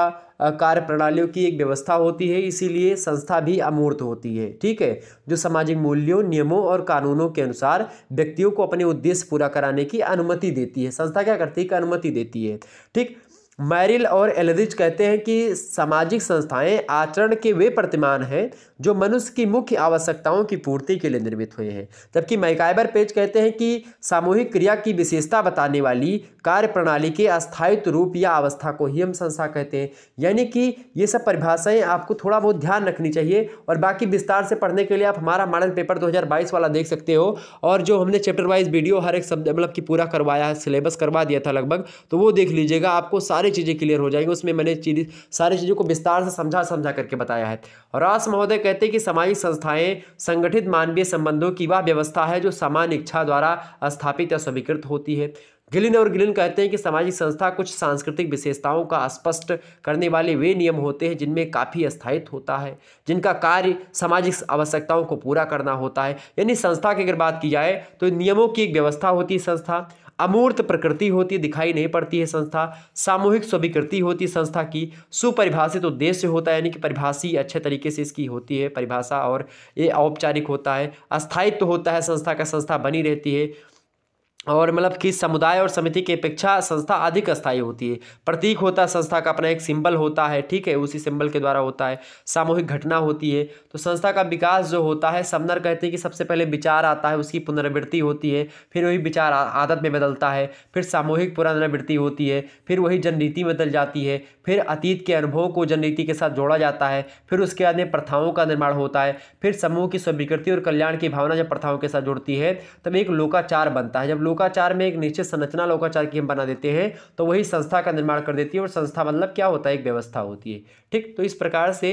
Speaker 1: कार्य प्रणालियों की एक व्यवस्था होती है इसीलिए संस्था भी अमूर्त होती है ठीक है जो सामाजिक मूल्यों नियमों और कानूनों के अनुसार व्यक्तियों को अपने उद्देश्य पूरा कराने की अनुमति देती है संस्था क्या करती है कि अनुमति देती है ठीक मैरिल और एलरिज कहते हैं कि सामाजिक संस्थाएं आचरण के वे प्रतिमान हैं जो मनुष्य की मुख्य आवश्यकताओं की पूर्ति के लिए निर्मित हुए हैं जबकि मैकाइबर पेज कहते हैं कि सामूहिक क्रिया की विशेषता बताने वाली कार्य प्रणाली के अस्थायित्व रूप या अवस्था को ही हम संस्था कहते हैं यानी कि ये सब परिभाषाएँ आपको थोड़ा बहुत ध्यान रखनी चाहिए और बाकी विस्तार से पढ़ने के लिए आप हमारा मॉडल पेपर दो वाला देख सकते हो और जो हमने चैप्टर वाइज वीडियो हर एक शब्द मतलब कि पूरा करवाया है सिलेबस करवा दिया था लगभग तो वो देख लीजिएगा आपको सारे सारी चीज़ें क्लियर हो जाएंगी उसमें मैंने चीज सारी चीज़ों को विस्तार से समझा समझा करके बताया है रास महोदय कहते हैं कि सामाजिक संस्थाएं संगठित मानवीय संबंधों की वह व्यवस्था है जो समान इच्छा द्वारा स्थापित या स्वीकृत होती है गिलिन और गिलिन कहते हैं कि सामाजिक संस्था कुछ सांस्कृतिक विशेषताओं का स्पष्ट करने वाले वे नियम होते हैं जिनमें काफ़ी स्थायित्व होता है जिनका कार्य सामाजिक आवश्यकताओं को पूरा करना होता है यानी संस्था की अगर बात की जाए तो नियमों की एक व्यवस्था होती है संस्था अमूर्त प्रकृति होती दिखाई नहीं पड़ती है संस्था सामूहिक स्वीकृति होती संस्था की सुपरिभाषित तो उद्देश्य होता है यानी कि परिभाषी अच्छे तरीके से इसकी होती है परिभाषा और ये औपचारिक होता है अस्थायित्व तो होता है संस्था का संस्था बनी रहती है और मतलब कि समुदाय और समिति की अपेक्षा संस्था अधिक स्थायी होती है प्रतीक होता है संस्था का अपना एक सिंबल होता है ठीक है उसी सिंबल के द्वारा होता है सामूहिक घटना होती है तो संस्था का विकास जो होता है समनर कहते हैं कि सबसे पहले विचार आता है उसकी पुनरावृत्ति होती है फिर वही विचार आदत में बदलता है फिर सामूहिक पुनरावृत्ति होती है फिर वही जननीति बदल जाती है फिर अतीत के अनुभवों को जननीति के साथ जोड़ा जाता है फिर उसके बाद में प्रथाओं का निर्माण होता है फिर समूह की स्वीकृति और कल्याण की भावना जब प्रथाओं के साथ जुड़ती है तब एक लोकाचार बनता है जब लोग लोकाचार में एक निश्चित संरचना लोकाचार की हम बना देते हैं तो वही संस्था का निर्माण कर देती है और संस्था मतलब क्या होता है एक व्यवस्था होती है ठीक तो इस प्रकार से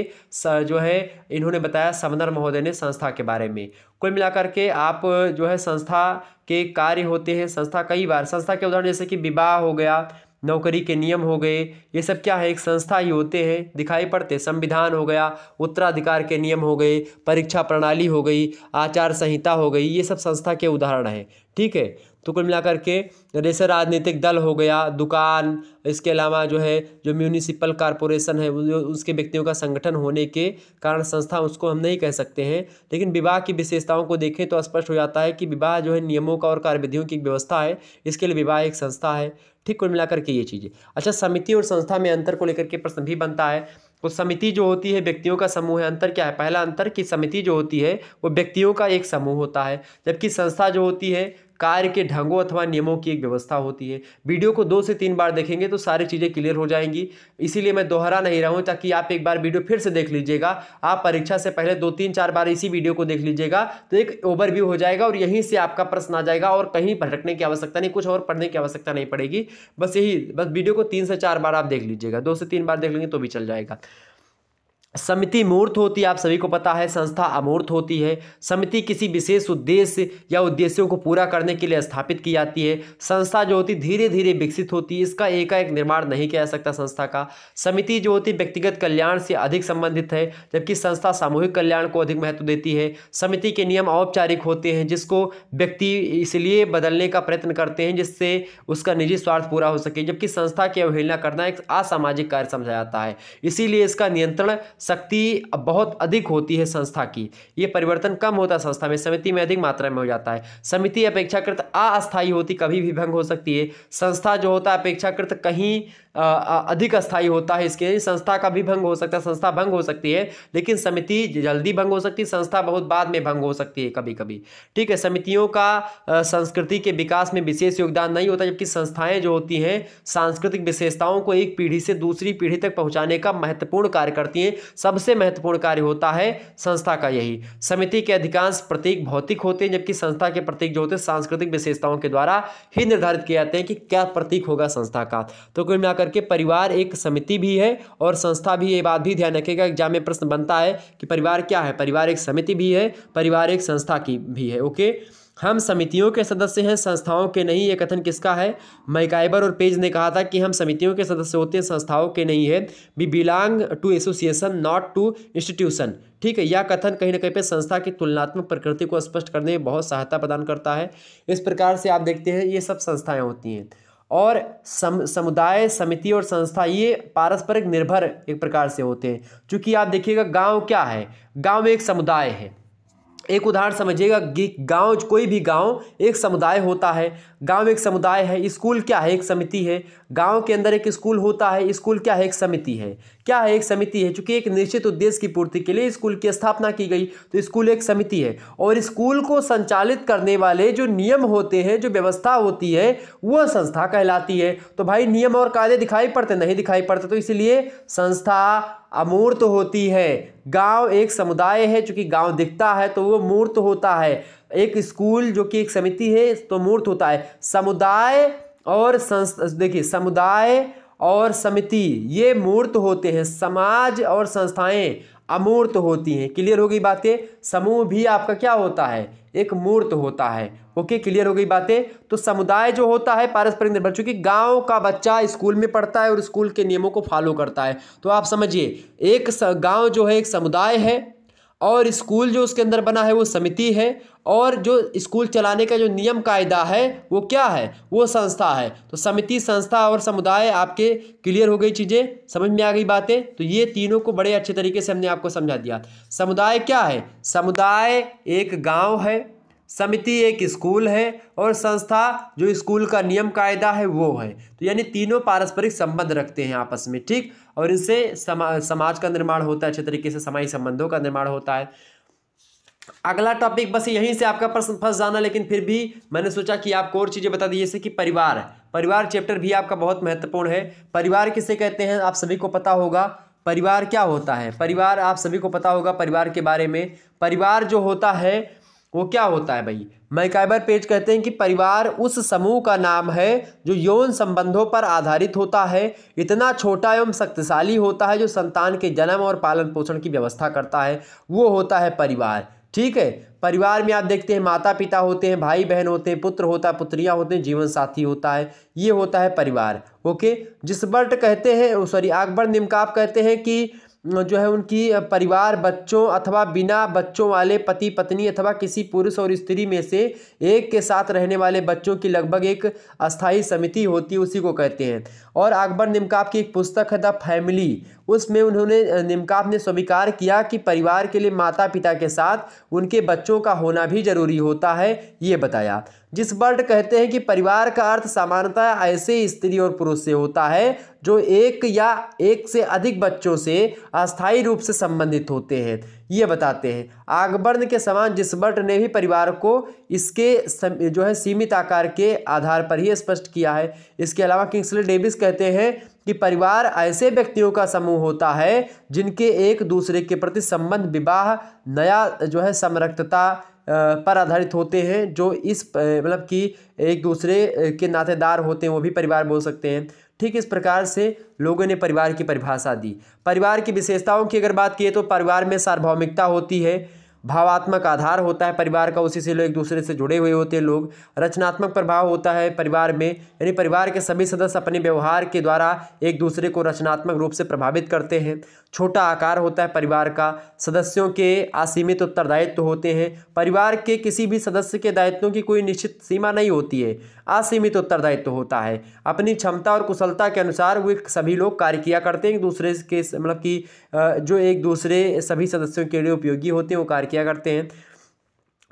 Speaker 1: जो है इन्होंने बताया समंदर महोदय ने संस्था के बारे में कुल मिलाकर के आप जो है संस्था के कार्य होते हैं संस्था कई बार संस्था के उदाहरण जैसे कि विवाह हो गया नौकरी के नियम हो गए ये सब क्या है एक संस्था ही होते हैं दिखाई पड़ते संविधान हो गया उत्तराधिकार के नियम हो गए परीक्षा प्रणाली हो गई आचार संहिता हो गई ये सब संस्था के उदाहरण हैं ठीक है तो कुल मिलाकर के जैसे राजनीतिक दल हो गया दुकान इसके अलावा जो है जो म्यूनिसिपल कॉरपोरेशन है उसके व्यक्तियों का संगठन होने के कारण संस्था उसको हम नहीं कह सकते हैं लेकिन विवाह की विशेषताओं को देखें तो स्पष्ट हो जाता है कि विवाह जो है नियमों का और कार्यविधियों की व्यवस्था है इसके लिए विवाह एक संस्था है ठीक कुल मिलाकर के ये चीज़ें अच्छा समिति और संस्था में अंतर को लेकर के प्रश्न भी बनता है तो समिति जो होती है व्यक्तियों का समूह है अंतर क्या है पहला अंतर कि समिति जो होती है वो व्यक्तियों का एक समूह होता है जबकि संस्था जो होती है कार्य के ढंगों अथवा नियमों की एक व्यवस्था होती है वीडियो को दो से तीन बार देखेंगे तो सारी चीज़ें क्लियर हो जाएंगी इसीलिए मैं दोहरा नहीं रहा हूँ ताकि आप एक बार वीडियो फिर से देख लीजिएगा आप परीक्षा से पहले दो तीन चार बार इसी वीडियो को देख लीजिएगा तो एक ओवरव्यू हो जाएगा और यहीं से आपका प्रश्न आ जाएगा और कहीं भटकने की आवश्यकता नहीं कुछ और पढ़ने की आवश्यकता नहीं पड़ेगी बस यही बस वीडियो को तीन से चार बार आप देख लीजिएगा दो से तीन बार देख लेंगे तो भी चल जाएगा समिति मूर्त होती है आप सभी को पता है संस्था अमूर्त होती है समिति किसी विशेष उद्देश्य या उद्देश्यों को पूरा करने के लिए स्थापित की जाती है संस्था जो होती धीरे धीरे विकसित होती है इसका एकाएक निर्माण नहीं किया जा सकता संस्था का समिति जो होती व्यक्तिगत कल्याण से अधिक संबंधित है जबकि संस्था सामूहिक कल्याण को अधिक महत्व देती है समिति के नियम औपचारिक होते हैं जिसको व्यक्ति इसलिए बदलने का प्रयत्न करते हैं जिससे उसका निजी स्वार्थ पूरा हो सके जबकि संस्था की अवहेलना करना एक असामाजिक कार्य समझा जाता है इसीलिए इसका नियंत्रण शक्ति बहुत अधिक होती है संस्था की ये परिवर्तन कम होता है संस्था में समिति में अधिक मात्रा में हो जाता है समिति अपेक्षाकृत अस्थायी होती कभी भी भंग हो सकती है संस्था जो होता है अपेक्षाकृत कहीं अधिक अस्थायी होता है इसके संस्था का भी भंग हो सकता है संस्था भंग हो सकती है लेकिन समिति जल्दी भंग हो सकती है संस्था बहुत बाद में भंग हो सकती है कभी कभी ठीक है समितियों का संस्कृति के विकास में विशेष योगदान नहीं होता जबकि संस्थाएं जो होती हैं सांस्कृतिक विशेषताओं को एक पीढ़ी से दूसरी पीढ़ी तक पहुँचाने का महत्वपूर्ण कार्य करती हैं सबसे महत्वपूर्ण कार्य होता है संस्था का यही समिति के अधिकांश प्रतीक भौतिक होते हैं जबकि संस्था के प्रतीक जो होते हैं सांस्कृतिक विशेषताओं के द्वारा ही निर्धारित किए जाते हैं कि क्या प्रतीक होगा संस्था का तो कुल मिलाकर करके परिवार एक समिति भी है और संस्था भी ये बात भी ध्यान रखेगा एग्जाम में प्रश्न बनता है कि परिवार क्या है परिवार एक समिति भी है परिवार एक संस्था की भी है ओके हम समितियों के सदस्य हैं संस्थाओं के नहीं ये कथन किसका है मैकाइबर और पेज ने कहा था कि हम समितियों के सदस्य होते हैं संस्थाओं के नहीं है we belong to association not to institution ठीक है यह कथन कहीं ना कहीं पर संस्था की तुलनात्मक प्रकृति को स्पष्ट करने में बहुत सहायता प्रदान करता है इस प्रकार से आप देखते हैं ये सब संस्थाएँ होती हैं और सम समुदाय समिति और संस्था ये पारस्परिक निर्भर एक प्रकार से होते हैं क्योंकि आप देखिएगा गांव क्या है गांव एक समुदाय है एक उदाहरण समझिएगा कि गांव कोई भी गांव एक समुदाय होता है गांव एक समुदाय है स्कूल क्या है एक समिति है गांव के अंदर एक स्कूल होता है स्कूल क्या है एक समिति है क्या है एक समिति है चूंकि एक निश्चित उद्देश्य की पूर्ति के लिए स्कूल की स्थापना की गई तो स्कूल एक समिति है और स्कूल को संचालित करने वाले जो नियम होते हैं जो व्यवस्था होती है वह संस्था कहलाती है तो भाई नियम और कायदे दिखाई पड़ते नहीं दिखाई पड़ते तो इसलिए संस्था अमूर्त होती है गांव एक समुदाय है चूंकि गांव दिखता है तो वो मूर्त होता है एक स्कूल जो कि एक समिति है तो मूर्त होता है समुदाय और संस्था देखिए समुदाय और समिति ये मूर्त होते हैं समाज और संस्थाएं अमूर्त होती हैं क्लियर हो गई बातें समूह भी आपका क्या होता है एक मूर्त होता है ओके क्लियर हो गई बातें तो समुदाय जो होता है पारस्परिक निर्भर चूंकि गांव का बच्चा स्कूल में पढ़ता है और स्कूल के नियमों को फॉलो करता है तो आप समझिए एक गांव जो है एक समुदाय है और स्कूल जो उसके अंदर बना है वो समिति है और जो स्कूल चलाने का जो नियम कायदा है वो क्या है वो संस्था है तो समिति संस्था और समुदाय आपके क्लियर हो गई चीज़ें समझ में आ गई बातें तो ये तीनों को बड़े अच्छे तरीके से हमने आपको समझा दिया समुदाय क्या है समुदाय एक गांव है समिति एक स्कूल है और संस्था जो स्कूल का नियम कायदा है वो है तो यानी तीनों पारस्परिक संबंध रखते हैं आपस में ठीक और इनसे समा, समाज का निर्माण होता है अच्छे तरीके से समाज संबंधों का निर्माण होता है अगला टॉपिक बस यहीं से आपका प्रश्न फंस जाना लेकिन फिर भी मैंने सोचा कि आपको और चीज़ें बता दी जैसे कि परिवार परिवार चैप्टर भी आपका बहुत महत्वपूर्ण है परिवार किसे कहते हैं आप सभी को पता होगा परिवार क्या होता है परिवार आप सभी को पता होगा परिवार के बारे में परिवार जो होता है वो क्या होता है भाई मैकाइबर पेज कहते हैं कि परिवार उस समूह का नाम है जो यौन संबंधों पर आधारित होता है इतना छोटा एवं शक्तिशाली होता है जो संतान के जन्म और पालन पोषण की व्यवस्था करता है वो होता है परिवार ठीक है परिवार में आप देखते हैं माता पिता होते हैं भाई बहन होते हैं पुत्र होता है पुत्रियाँ होते हैं जीवन साथी होता है ये होता है परिवार ओके जिसबर्ट कहते हैं सॉरी अकबर निमकाप कहते हैं कि जो है उनकी परिवार बच्चों अथवा बिना बच्चों वाले पति पत्नी अथवा किसी पुरुष और स्त्री में से एक के साथ रहने वाले बच्चों की लगभग एक अस्थाई समिति होती है उसी को कहते हैं और अकबर निमकाब की एक पुस्तक है द फैमिली उसमें उन्होंने निमकाब ने स्वीकार किया कि परिवार के लिए माता पिता के साथ उनके बच्चों का होना भी जरूरी होता है ये बताया जिस वर्ड कहते हैं कि परिवार का अर्थ सामान्यतः ऐसे स्त्री और पुरुष से होता है जो एक या एक से अधिक बच्चों से अस्थायी रूप से संबंधित होते हैं ये बताते हैं आगबर्न के समान जिसबर्ट ने भी परिवार को इसके जो है सीमित आकार के आधार पर ही स्पष्ट किया है इसके अलावा किंग्सले डेविस कहते हैं कि परिवार ऐसे व्यक्तियों का समूह होता है जिनके एक दूसरे के प्रति संबंध विवाह नया जो है समरक्तता पर आधारित होते हैं जो इस मतलब कि एक दूसरे के नातेदार होते हैं वो भी परिवार बोल सकते हैं ठीक इस प्रकार से लोगों ने परिवार की परिभाषा दी परिवार की विशेषताओं की अगर बात की तो परिवार में सार्वभौमिकता होती है भावात्मक आधार होता है परिवार का उसी से लोग एक दूसरे से जुड़े हुए होते हैं लोग रचनात्मक प्रभाव होता है परिवार में यानी परिवार के सभी सदस्य अपने व्यवहार के द्वारा एक दूसरे को रचनात्मक रूप से प्रभावित करते हैं छोटा आकार होता है परिवार का सदस्यों के असीमित उत्तरदायित्व होते हैं परिवार के किसी भी सदस्य के दायित्वों की कोई निश्चित सीमा नहीं होती है असीमित उत्तरदायित्व होता है अपनी क्षमता और कुशलता के अनुसार वे सभी लोग कार्य किया करते हैं एक दूसरे के मतलब कि जो एक दूसरे सभी सदस्यों के लिए उपयोगी होते हैं वो कार्य किया करते हैं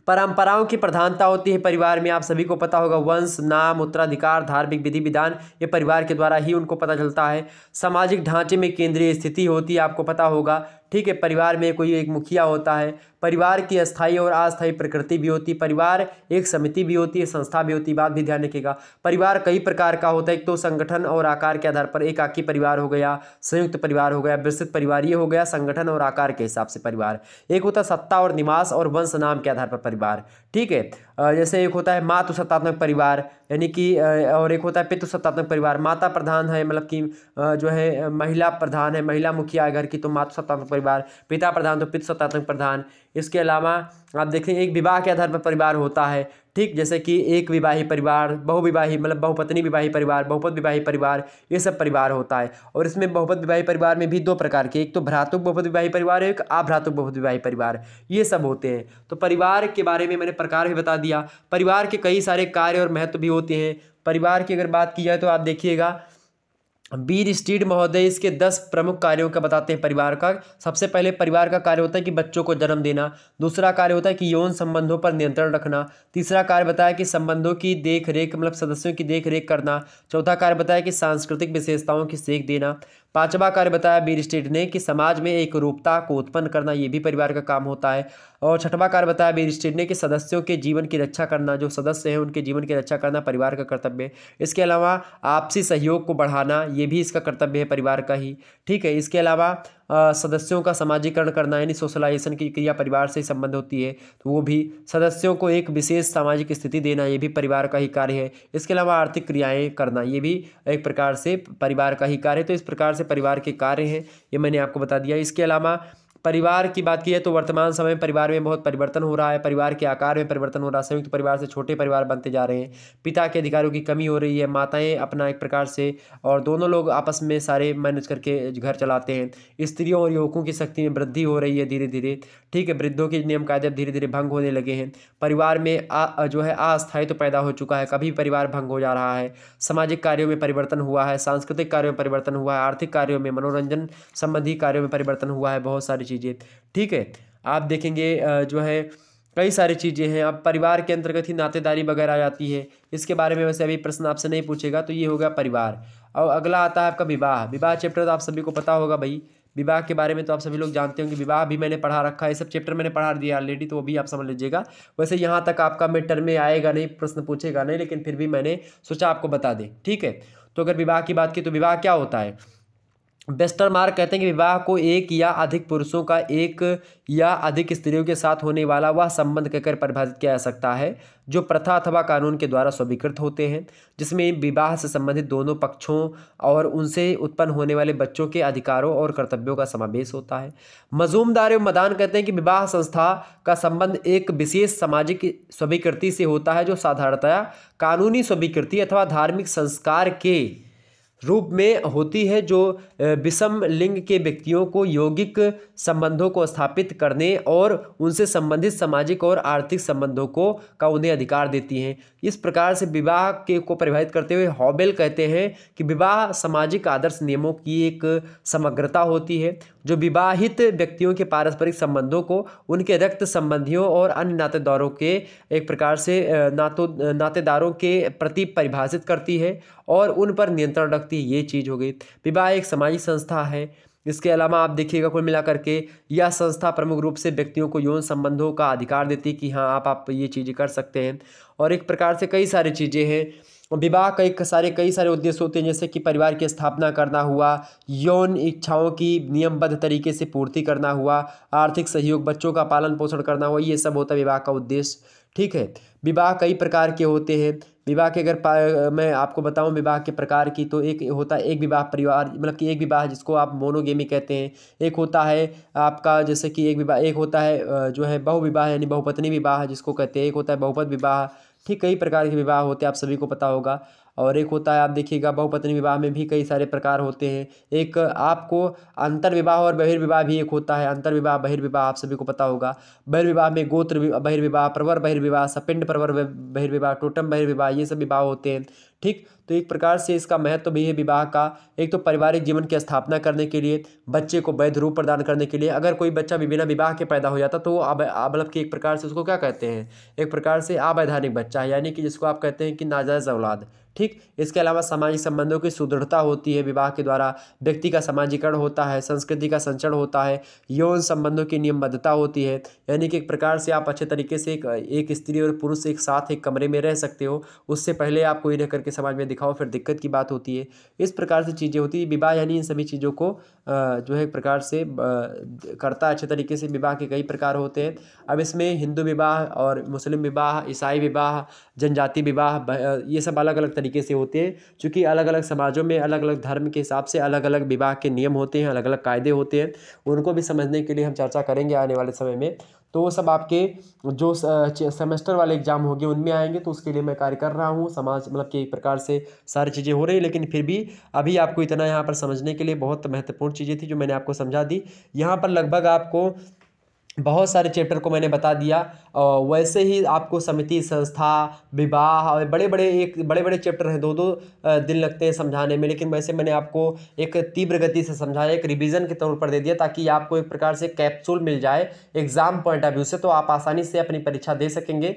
Speaker 1: परंपराओं की प्रधानता होती है परिवार में आप सभी को पता होगा वंश नाम उत्तराधिकार धार्मिक विधि विधान ये परिवार के द्वारा ही उनको पता चलता है सामाजिक ढांचे में केंद्रीय स्थिति होती है आपको पता होगा ठीक है परिवार में कोई एक मुखिया होता है परिवार की अस्थाई और अस्थाई प्रकृति भी होती है परिवार एक समिति भी होती है संस्था भी होती है बात भी ध्यान रखिएगा परिवार कई प्रकार का होता है एक तो संगठन और आकार के आधार पर एक आकी परिवार हो गया संयुक्त परिवार हो गया विस्तृत परिवार ये हो गया संगठन और आकार के हिसाब से परिवार एक होता है सत्ता और निवास और वंश नाम के आधार पर परिवार ठीक है जैसे एक होता है सत्तात्मक परिवार यानी कि और एक होता है पितृसत्तात्मक परिवार माता प्रधान है मतलब कि जो है महिला प्रधान है महिला मुखिया है घर की तो मातृ सत्तात्मक परिवार पिता प्रधान तो पितृसत्तात्मक प्रधान इसके अलावा आप देखें एक विवाह के आधार पर परिवार होता है ठीक जैसे कि एक विवाही परिवार बहुविवाही मतलब बहुपत्नी विवाही परिवार बहुपत विवाही परिवार ये सब परिवार होता है और इसमें बहुपत विवाही परिवार में भी दो प्रकार के एक तो भ्रातुक बहुपत विवाही परिवार है एक आभ्रातुक बहुपत विवाही परिवार ये सब होते हैं तो परिवार के बारे में मैंने प्रकार भी बता दिया परिवार के कई सारे कार्य और महत्व भी होते हैं परिवार की अगर बात की जाए तो आप देखिएगा बीर स्टीड महोदय इसके दस प्रमुख कार्यों का बताते हैं परिवार का सबसे पहले परिवार का कार्य होता है कि बच्चों को जन्म देना दूसरा कार्य होता है कि यौन संबंधों पर नियंत्रण रखना तीसरा कार्य बताया कि संबंधों की देख रेख मतलब सदस्यों की देख रेख करना चौथा कार्य बताया कि सांस्कृतिक विशेषताओं की सीख देना पांचवा कार्य बताया बीर स्टेट ने कि समाज में एक रूपता को उत्पन्न करना ये भी परिवार का काम होता है और छठवा कार्य बताया बीर स्टेट ने कि सदस्यों के जीवन की रक्षा करना जो सदस्य हैं उनके जीवन की रक्षा करना परिवार का कर्तव्य है इसके अलावा आपसी सहयोग को बढ़ाना ये भी इसका कर्तव्य है परिवार का ही ठीक है इसके अलावा सदस्यों का समाजीकरण करना यानी सोशलाइजेशन की क्रिया परिवार से ही संबंध होती है तो वो भी सदस्यों को एक विशेष सामाजिक स्थिति देना ये भी परिवार का ही कार्य है इसके अलावा आर्थिक क्रियाएँ करना ये भी एक प्रकार से परिवार का ही कार्य है तो इस प्रकार से परिवार के कार्य हैं ये मैंने आपको बता दिया इसके अलावा परिवार की बात की जाए तो वर्तमान समय में परिवार में बहुत परिवर्तन हो रहा है परिवार के आकार में परिवर्तन हो रहा है संयुक्त तो परिवार से छोटे परिवार बनते जा रहे हैं पिता के अधिकारों की कमी हो रही है माताएं अपना एक प्रकार से और दोनों लोग आपस में सारे मैनेज करके घर चलाते हैं स्त्रियों और युवकों की शक्ति में वृद्धि हो रही है धीरे धीरे ठीक है वृद्धों के नियम कायदे अब धीरे धीरे भंग होने लगे हैं परिवार में आ, जो है अस्थायी तो पैदा हो चुका है कभी परिवार भंग हो जा रहा है सामाजिक कार्यों में परिवर्तन हुआ है सांस्कृतिक कार्यों में परिवर्तन हुआ है आर्थिक कार्यों में मनोरंजन संबंधी कार्यों में परिवर्तन हुआ है बहुत सारी चीज़ें ठीक है आप देखेंगे जो है कई सारी चीज़ें हैं अब परिवार के अंतर्गत ही नातेदारी वगैरह आ जाती है इसके बारे में वैसे अभी प्रश्न आपसे नहीं पूछेगा तो ये होगा परिवार और अगला आता है आपका विवाह विवाह चैप्टर तो आप सभी को पता होगा भाई विवाह के बारे में तो आप सभी लोग जानते होंगे विवाह भी मैंने पढ़ा रखा है सब चैप्टर मैंने पढ़ा दिया ऑलरेडी तो वो भी आप समझ लीजिएगा वैसे यहाँ तक आपका मेटर में आएगा नहीं प्रश्न पूछेगा नहीं लेकिन फिर भी मैंने सोचा आपको बता दें ठीक है तो अगर विवाह की बात की तो विवाह क्या होता है बेस्टर मार्क कहते हैं कि विवाह को एक या अधिक पुरुषों का एक या अधिक स्त्रियों के साथ होने वाला वह संबंध कहकर परिभाषित किया जा सकता है जो प्रथा अथवा कानून के द्वारा स्वीकृत होते हैं जिसमें विवाह से संबंधित दोनों पक्षों और उनसे उत्पन्न होने वाले बच्चों के अधिकारों और कर्तव्यों का समावेश होता है मजूमदार एवं मदान कहते हैं कि विवाह संस्था का संबंध एक विशेष सामाजिक स्वीकृति से होता है जो साधारणतया कानूनी स्वीकृति अथवा धार्मिक संस्कार के रूप में होती है जो विषम लिंग के व्यक्तियों को यौगिक संबंधों को स्थापित करने और उनसे संबंधित सामाजिक और आर्थिक संबंधों को का उन्हें अधिकार देती हैं इस प्रकार से विवाह के को परिभाषित करते हुए हॉबेल कहते हैं कि विवाह सामाजिक आदर्श नियमों की एक समग्रता होती है जो विवाहित व्यक्तियों के पारस्परिक संबंधों को उनके रक्त संबंधियों और अन्य नातेदारों के एक प्रकार से नातो नातेदारों के प्रति परिभाषित करती है और उन पर नियंत्रण रखती है ये चीज़ हो गई विवाह एक सामाजिक संस्था है इसके अलावा आप देखिएगा कुल मिलाकर के यह संस्था प्रमुख रूप से व्यक्तियों को यौन संबंधों का अधिकार देती है कि हाँ आप आप ये चीज़ें कर सकते हैं और एक प्रकार से कई सारी चीज़ें हैं विवाह कई सारे कई सारे उद्देश्य होते हैं जैसे कि परिवार की स्थापना करना हुआ यौन इच्छाओं की नियमबद्ध तरीके से पूर्ति करना हुआ आर्थिक सहयोग बच्चों का पालन पोषण करना हुआ ये सब होता है विवाह का उद्देश्य ठीक है विवाह कई प्रकार के होते हैं विवाह के अगर मैं आपको बताऊं विवाह के प्रकार की तो एक होता है एक विवाह परिवार मतलब कि एक विवाह जिसको आप मोनोगेमी कहते हैं एक होता है आपका जैसे कि एक विवाह एक होता है जो है बहुविवाह यानी बहुपत्नी विवाह जिसको कहते हैं एक होता है बहुपत विवाह ठीक कई प्रकार के विवाह होते हैं आप सभी को पता होगा और एक होता है आप देखिएगा बहुपत्नी विवाह में भी कई सारे प्रकार होते हैं एक आपको अंतर विवाह और बहिर्विवाह भी एक होता है अंतर विवाह बहिर्विवाह आप सभी को पता होगा बहिर्विवाह में गोत्र बहिर्विवाह प्रवर बहिर्विवाह सपिंड प्रवर बहिर्विवाह टोटम बहिर्विवाह ये सब विवाह होते हैं ठीक तो एक प्रकार से इसका महत्व तो भी है विवाह का एक तो पारिवारिक जीवन की स्थापना करने के लिए बच्चे को वैध रूप प्रदान करने के लिए अगर कोई बच्चा बिना विवाह के पैदा हो जाता तो वो मतलब कि एक प्रकार से उसको क्या कहते हैं एक प्रकार से अवैधानिक बच्चा है यानी कि जिसको आप कहते हैं कि नाजायज़ औलाद ठीक इसके अलावा सामाजिक संबंधों की सुदृढ़ता होती है विवाह के द्वारा व्यक्ति का सामाजिकरण होता है संस्कृति का संचरण होता है यौन संबंधों की नियमबद्धता होती है यानी कि एक प्रकार से आप अच्छे तरीके से एक, एक स्त्री और पुरुष एक साथ एक कमरे में रह सकते हो उससे पहले आप कोई रह करके करके समाज में दिखाओ फिर दिक्कत की बात होती है इस प्रकार से चीज़ें होती है विवाह यानी इन सभी चीज़ों को जो है प्रकार से करता अच्छे तरीके से विवाह के कई प्रकार होते हैं अब इसमें हिंदू विवाह और मुस्लिम विवाह ईसाई विवाह जनजाति विवाह ये सब अलग अलग तरीके से होते हैं चूँकि अलग अलग समाजों में अलग अलग धर्म के हिसाब से अलग अलग विवाह के नियम होते हैं अलग अलग कायदे होते हैं उनको भी समझने के लिए हम चर्चा करेंगे आने वाले समय में तो वो सब आपके जो सेमेस्टर वाले एग्ज़ाम होंगे उनमें आएंगे तो उसके लिए मैं कार्य कर रहा हूँ समाज मतलब कि एक प्रकार से सारी चीज़ें हो रही हैं लेकिन फिर भी अभी आपको इतना यहाँ पर समझने के लिए बहुत महत्वपूर्ण चीज़ें थी जो मैंने आपको समझा दी यहाँ पर लगभग आपको बहुत सारे चैप्टर को मैंने बता दिया वैसे ही आपको समिति संस्था विवाह और बड़े बड़े एक बड़े बड़े चैप्टर हैं दो दो दिन लगते हैं समझाने में लेकिन वैसे मैंने आपको एक तीव्र गति से समझाया एक रिवीजन के तौर पर दे दिया ताकि आपको एक प्रकार से कैप्सूल मिल जाए एग्ज़ाम पॉइंट ऑफ व्यू से तो आप आसानी से अपनी परीक्षा दे सकेंगे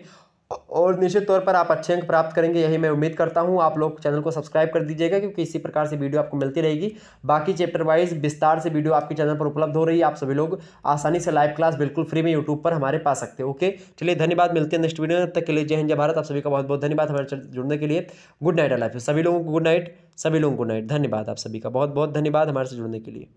Speaker 1: और निश्चित तौर पर आप अच्छे अंक प्राप्त करेंगे यही मैं उम्मीद करता हूँ आप लोग चैनल को सब्सक्राइब कर दीजिएगा क्योंकि इसी प्रकार से वीडियो आपको मिलती रहेगी बाकी चैप्टर वाइज विस्तार से वीडियो आपके चैनल पर उपलब्ध हो रही है आप सभी लोग आसानी से लाइव क्लास बिल्कुल फ्री में यूट्यूब पर हमारे पा सकते ओके चलिए धन्यवाद मिलते हैं नेक्स्ट वीडियो तक के लिए जय हिंद जय भारत आप सभी का बहुत बहुत धन्यवाद हमारे जुड़ने के लिए गुड नाइट अलाइफ सभी लोगों को गुड नाइट सभी लोगों को गुड नाइट धन्यवाद आप सभी का बहुत बहुत धन्यवाद हमारे से जुड़ने के लिए